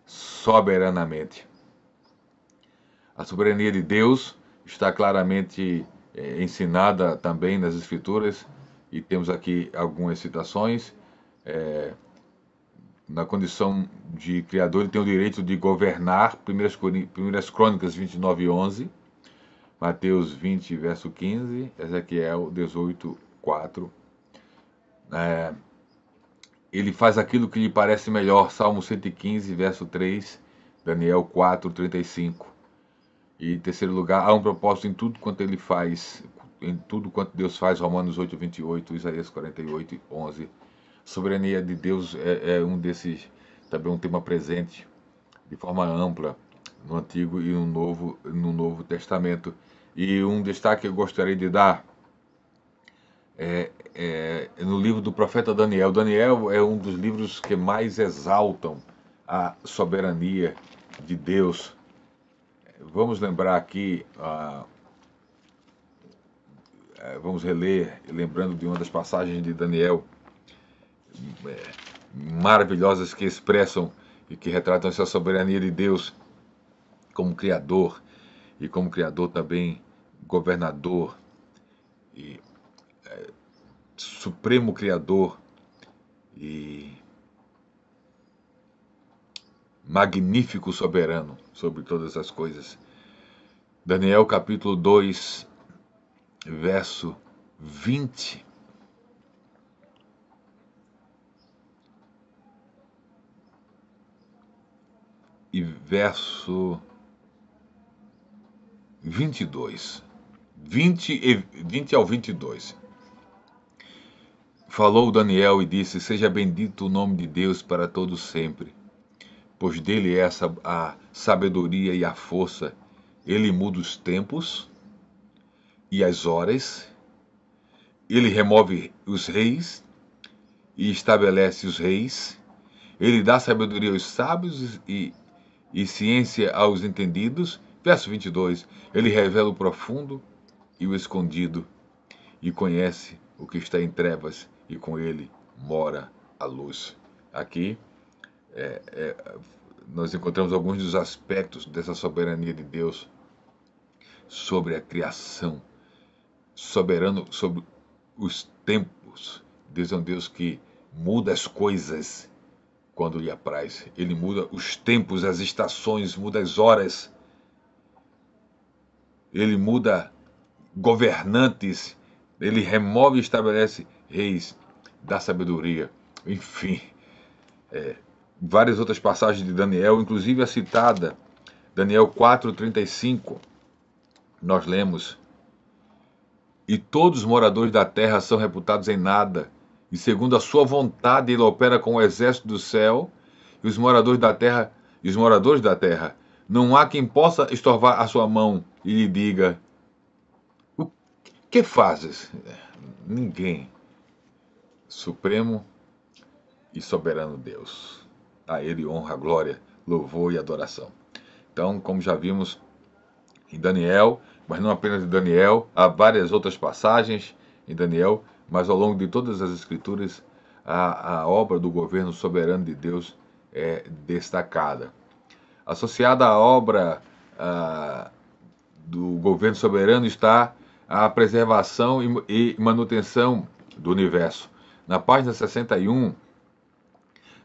soberanamente. A soberania de Deus está claramente é, ensinada também nas Escrituras, e temos aqui algumas citações. É, na condição de Criador, ele tem o direito de governar, 1 Crônicas 29, 11, Mateus 20, verso 15, Ezequiel 18, 4. É, ele faz aquilo que lhe parece melhor. Salmo 115, verso 3, Daniel 4, 35. E em terceiro lugar, há um propósito em tudo quanto ele faz, em tudo quanto Deus faz, Romanos 8, 28, Isaías 48, 11. Soberania de Deus é, é um desses, também um tema presente de forma ampla no Antigo e no Novo, no Novo Testamento. E um destaque que eu gostaria de dar é, é, no livro do profeta Daniel. Daniel é um dos livros que mais exaltam a soberania de Deus. Vamos lembrar aqui, ah, é, vamos reler, lembrando de uma das passagens de Daniel é, maravilhosas que expressam e que retratam essa soberania de Deus como Criador e como Criador também governador e supremo Criador e magnífico soberano sobre todas as coisas. Daniel capítulo 2, verso 20. E verso 22. 20, e, 20 ao 22. Falou Daniel e disse: Seja bendito o nome de Deus para todos sempre, pois dele é a sabedoria e a força. Ele muda os tempos e as horas, ele remove os reis e estabelece os reis, ele dá sabedoria aos sábios e, e ciência aos entendidos. Verso 22: Ele revela o profundo e o escondido, e conhece o que está em trevas e com ele mora a luz. Aqui é, é, nós encontramos alguns dos aspectos dessa soberania de Deus sobre a criação, soberano sobre os tempos. Deus é um Deus que muda as coisas quando lhe apraz. Ele muda os tempos, as estações, muda as horas. Ele muda governantes, ele remove e estabelece reis da sabedoria. Enfim, é, várias outras passagens de Daniel, inclusive a citada, Daniel 4,35, nós lemos. E todos os moradores da terra são reputados em nada, e segundo a sua vontade ele opera com o exército do céu, e os moradores da terra, e os moradores da terra, não há quem possa estorvar a sua mão e lhe diga: O que fazes? É, ninguém. Supremo e soberano Deus. A Ele honra, glória, louvor e adoração. Então, como já vimos em Daniel, mas não apenas em Daniel, há várias outras passagens em Daniel, mas ao longo de todas as Escrituras, a, a obra do governo soberano de Deus é destacada. Associada à obra a, do governo soberano está a preservação e, e manutenção do universo na página 61,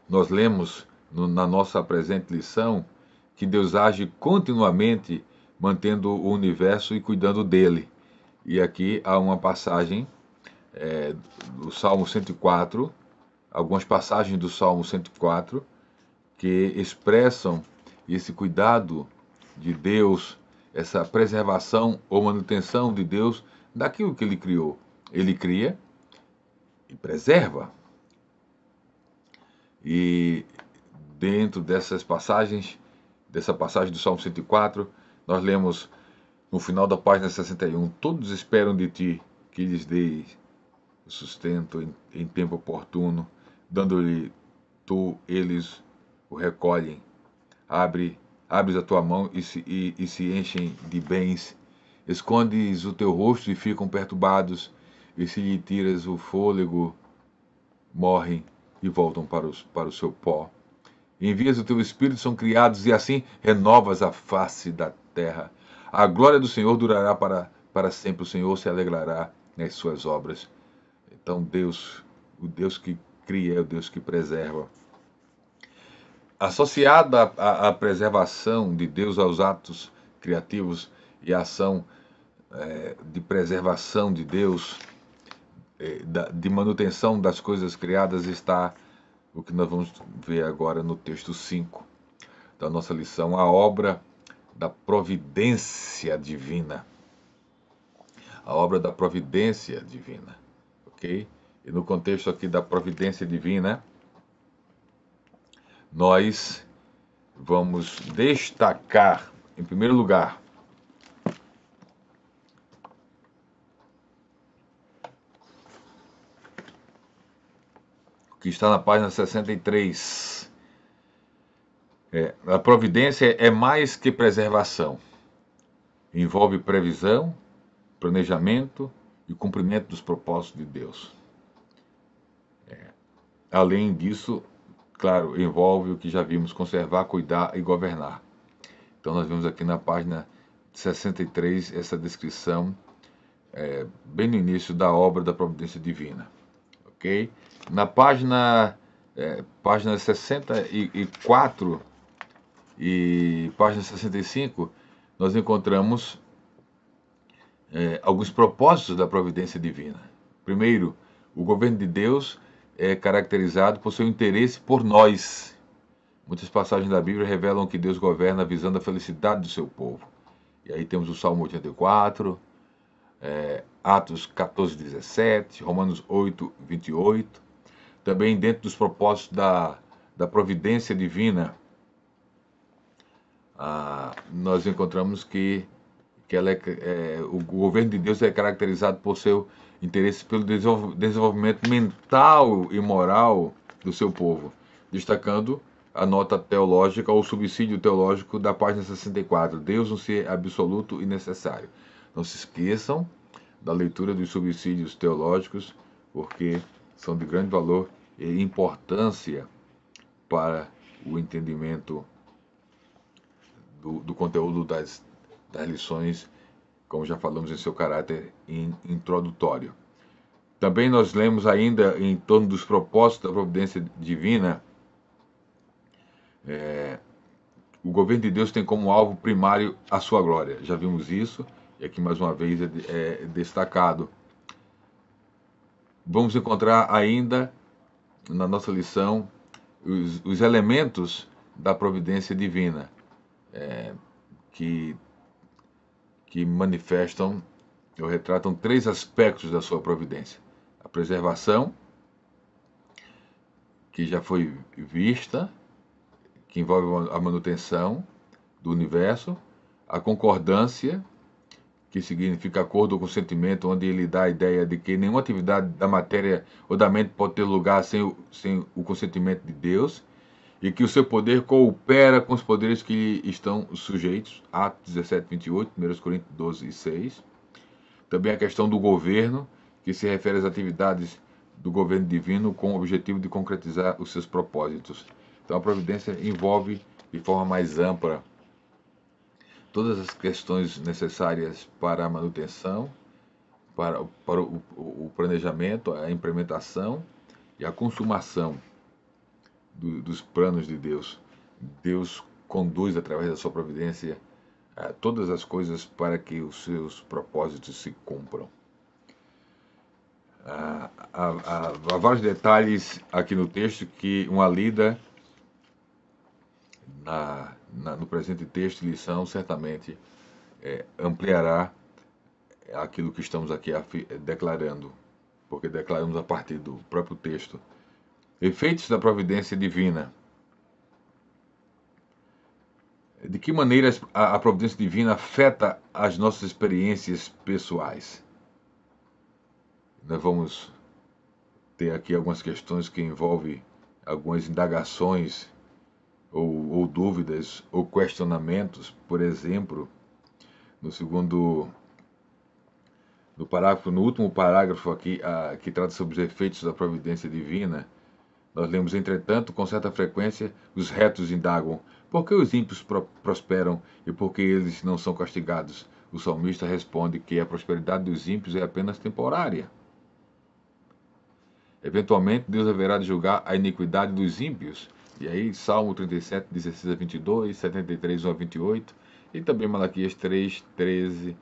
nós lemos no, na nossa presente lição que Deus age continuamente mantendo o universo e cuidando dele. E aqui há uma passagem é, do Salmo 104, algumas passagens do Salmo 104, que expressam esse cuidado de Deus, essa preservação ou manutenção de Deus daquilo que ele criou. Ele cria, que preserva. E dentro dessas passagens, dessa passagem do Salmo 104, nós lemos no final da página 61: Todos esperam de ti que lhes dê sustento em, em tempo oportuno, dando-lhe tu, eles o recolhem. Abre, abres a tua mão e se, e, e se enchem de bens. Escondes o teu rosto e ficam perturbados e se lhe tiras o fôlego, morrem e voltam para, o para o seu pó. Envias o teu espírito, são criados, e assim renovas a face da terra. A glória do Senhor durará para, para sempre, o Senhor se alegrará nas suas obras. Então, Deus, o Deus que cria, é o Deus que preserva. Associada a à preservação de Deus aos atos criativos e à ação é, de preservação de Deus, é, de manutenção das coisas criadas está o que nós vamos ver agora no texto 5 da nossa lição, a obra da providência divina. A obra da providência divina, ok? E no contexto aqui da providência divina, nós vamos destacar, em primeiro lugar, que está na página 63. É, a providência é mais que preservação. Envolve previsão, planejamento e cumprimento dos propósitos de Deus. É. Além disso, claro, envolve o que já vimos: conservar, cuidar e governar. Então, nós vimos aqui na página 63 essa descrição, é, bem no início da obra da providência divina. Ok? Na página, é, página 64 e página 65, nós encontramos é, alguns propósitos da providência divina. Primeiro, o governo de Deus é caracterizado por seu interesse por nós. Muitas passagens da Bíblia revelam que Deus governa visando a felicidade do seu povo. E aí temos o Salmo 84, é, Atos 14, 17, Romanos 8, 28 também dentro dos propósitos da, da providência divina, ah, nós encontramos que, que ela é, é, o governo de Deus é caracterizado por seu interesse pelo desenvolvimento mental e moral do seu povo, destacando a nota teológica ou subsídio teológico da página 64, Deus um ser absoluto e necessário. Não se esqueçam da leitura dos subsídios teológicos, porque são de grande valor eh, importância para o entendimento do, do conteúdo das, das lições, como já falamos em seu caráter in, introdutório. Também nós lemos ainda em torno dos propósitos da providência divina. É, o governo de Deus tem como alvo primário a sua glória. Já vimos isso, e aqui mais uma vez é, é destacado. Vamos encontrar ainda na nossa lição os, os elementos da providência divina é, que, que manifestam ou retratam três aspectos da sua providência: a preservação, que já foi vista, que envolve a manutenção do universo, a concordância, que significa acordo com o sentimento, onde ele dá a ideia de que nenhuma atividade da matéria ou da mente pode ter lugar sem o, sem o consentimento de Deus, e que o seu poder coopera com os poderes que estão sujeitos, Atos 17, 28, 1 Coríntios 12 e 6. Também a questão do governo, que se refere às atividades do governo divino com o objetivo de concretizar os seus propósitos. Então a providência envolve de forma mais ampla todas as questões necessárias para a manutenção, para, para o, o, planejamento, a implementação e a consumação do, dos planos de Deus. Deus conduz através da sua providência eh, todas as coisas para que os seus propósitos se cumpram. Ah, há, vários detalhes aqui no texto que uma lida na, na, no presente texto e lição, certamente é, ampliará aquilo que estamos aqui declarando, porque declaramos a partir do próprio texto. Efeitos da providência divina. De que maneira a providência divina afeta as nossas experiências pessoais? Nós vamos ter aqui algumas questões que envolvem algumas indagações ou, ou dúvidas ou questionamentos, por exemplo, no segundo no parágrafo, no último parágrafo aqui, a, que trata sobre os efeitos da providência divina, nós lemos, entretanto, com certa frequência, os retos indagam, por que os ímpios pro prosperam e por que eles não são castigados? O salmista responde que a prosperidade dos ímpios é apenas temporária. Eventualmente, Deus haverá de julgar a iniquidade dos ímpios, e aí, Salmo 37, 16 a 22, 73, 1 a 28, e também Malaquias 3, 13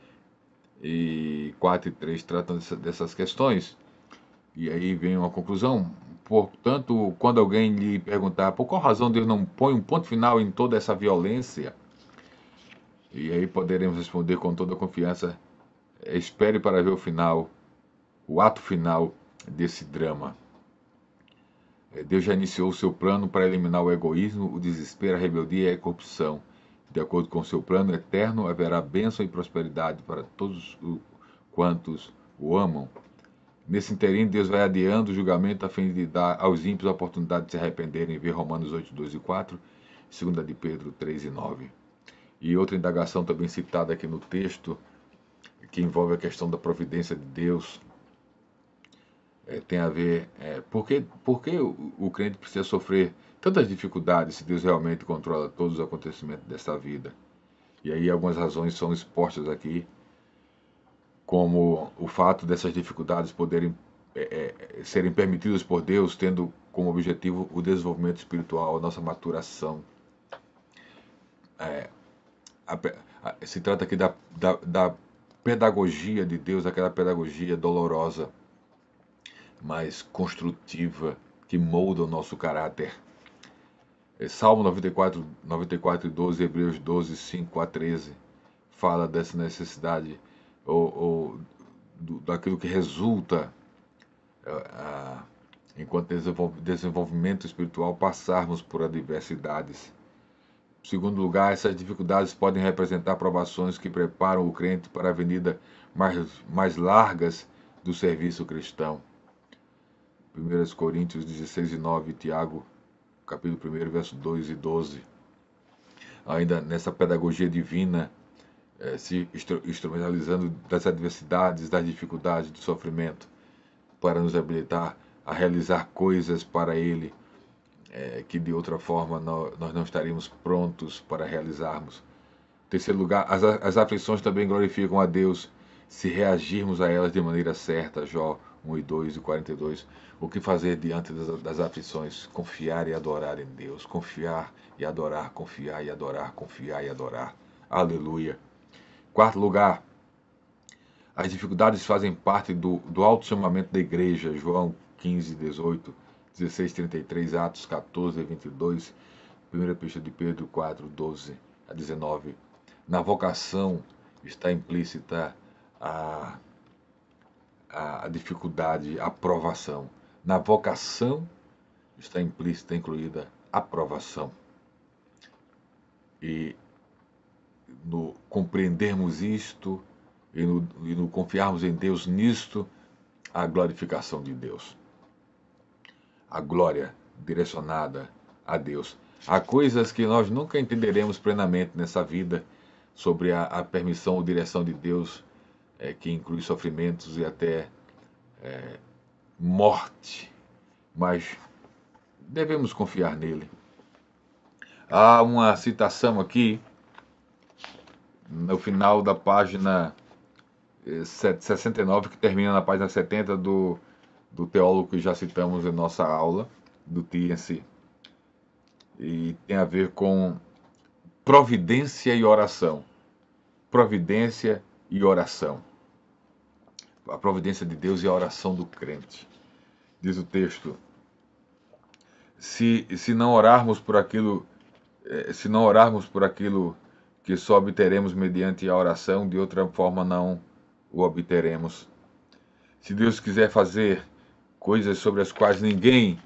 e 4 e 3 tratando dessas questões. E aí vem uma conclusão. Portanto, quando alguém lhe perguntar por qual razão Deus não põe um ponto final em toda essa violência, e aí poderemos responder com toda a confiança: espere para ver o final, o ato final desse drama. É, Deus já iniciou o seu plano para eliminar o egoísmo, o desespero, a rebeldia e a corrupção. De acordo com o seu plano eterno, haverá bênção e prosperidade para todos quantos o amam. Nesse interim, Deus vai adiando o julgamento a fim de dar aos ímpios a oportunidade de se arrependerem. Ver Romanos 8, 2 e 4, 2 de Pedro 3 e 9. E outra indagação também citada aqui no texto, que envolve a questão da providência de Deus é, tem a ver. É, por que, por que o, o crente precisa sofrer tantas dificuldades se Deus realmente controla todos os acontecimentos desta vida? E aí algumas razões são expostas aqui, como o fato dessas dificuldades poderem é, é, serem permitidas por Deus, tendo como objetivo o desenvolvimento espiritual, a nossa maturação. É, a, a, se trata aqui da, da, da pedagogia de Deus, aquela pedagogia dolorosa mais construtiva que molda o nosso caráter. É, Salmo 94, 94 12, Hebreus 12, 5 a 13, fala dessa necessidade ou, ou do, daquilo que resulta é, enquanto desenvolvimento espiritual passarmos por adversidades. Em segundo lugar, essas dificuldades podem representar provações que preparam o crente para avenida mais, mais largas do serviço cristão. 1 Coríntios 16 e 9, Tiago, capítulo 1, verso 2 e 12. Ainda nessa pedagogia divina, eh, se instrumentalizando das adversidades, das dificuldades, do sofrimento, para nos habilitar a realizar coisas para Ele eh, que de outra forma não, nós não estaríamos prontos para realizarmos. Em terceiro lugar, as, as aflições também glorificam a Deus se reagirmos a elas de maneira certa, Jó 1 e 2 e 42. O que fazer diante das, das aflições? Confiar e adorar em Deus. Confiar e adorar, confiar e adorar, confiar e adorar. Aleluia. Quarto lugar, as dificuldades fazem parte do, do alto chamamento da igreja. João 15, 18, 16, 33, Atos 14, 22, 1 Epístola de Pedro 4, 12 a 19. Na vocação está implícita a a, dificuldade, a provação. Na vocação está implícita, incluída a provação. E no compreendermos isto e no, e no confiarmos em Deus nisto, a glorificação de Deus. A glória direcionada a Deus. Há coisas que nós nunca entenderemos plenamente nessa vida sobre a, a permissão ou direção de Deus é, que inclui sofrimentos e até é, morte, mas devemos confiar nele. Há uma citação aqui, no final da página 69, é, que termina na página 70 do, do teólogo que já citamos em nossa aula, do TNC. E tem a ver com providência e oração. Providência e oração a providência de Deus e a oração do crente. Diz o texto: se, se não orarmos por aquilo, é, se não orarmos por aquilo que só obteremos mediante a oração, de outra forma não o obteremos. Se Deus quiser fazer coisas sobre as quais ninguém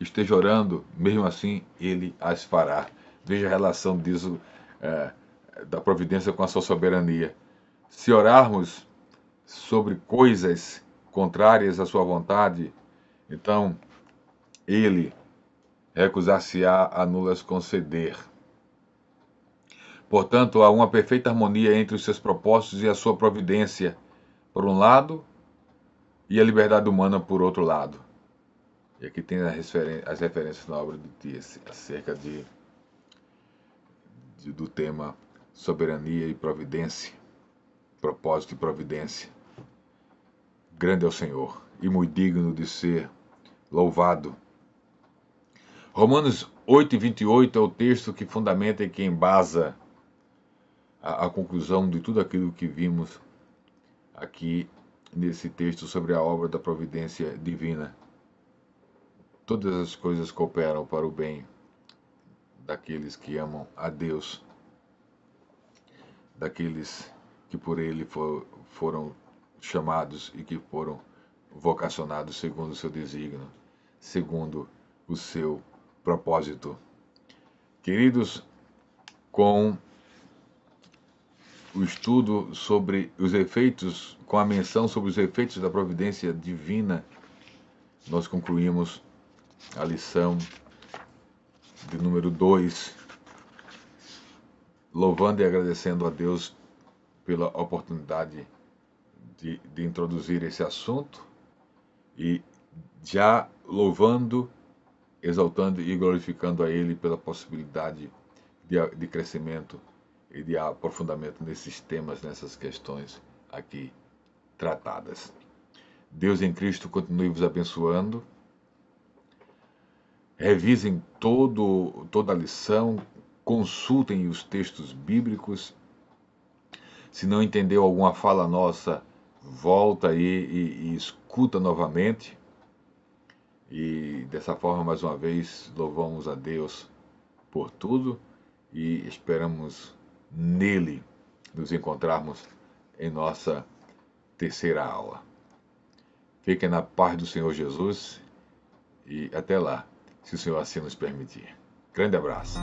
esteja orando, mesmo assim ele as fará. Veja a relação disso, é, da providência com a sua soberania. Se orarmos sobre coisas contrárias à sua vontade, então ele recusar-se-á a nulas conceder. Portanto, há uma perfeita harmonia entre os seus propósitos e a sua providência, por um lado, e a liberdade humana, por outro lado. E aqui tem as referências na obra de Tias acerca de, de, do tema soberania e providência, propósito e providência. Grande é o Senhor e muito digno de ser louvado. Romanos 8 e 28 é o texto que fundamenta e que embasa a, a conclusão de tudo aquilo que vimos aqui nesse texto sobre a obra da providência divina. Todas as coisas cooperam para o bem daqueles que amam a Deus, daqueles que por Ele for, foram chamados e que foram vocacionados segundo o seu designo, segundo o seu propósito. Queridos, com o estudo sobre os efeitos, com a menção sobre os efeitos da providência divina, nós concluímos a lição de número 2, louvando e agradecendo a Deus pela oportunidade de, de introduzir esse assunto e já louvando, exaltando e glorificando a Ele pela possibilidade de, de crescimento e de aprofundamento nesses temas, nessas questões aqui tratadas. Deus em Cristo continue vos abençoando. Revisem todo, toda a lição, consultem os textos bíblicos. Se não entendeu alguma fala nossa, volta aí e, e escuta novamente. E dessa forma, mais uma vez, louvamos a Deus por tudo e esperamos nele nos encontrarmos em nossa terceira aula. Fiquem na paz do Senhor Jesus e até lá, se o Senhor assim nos permitir. Grande abraço.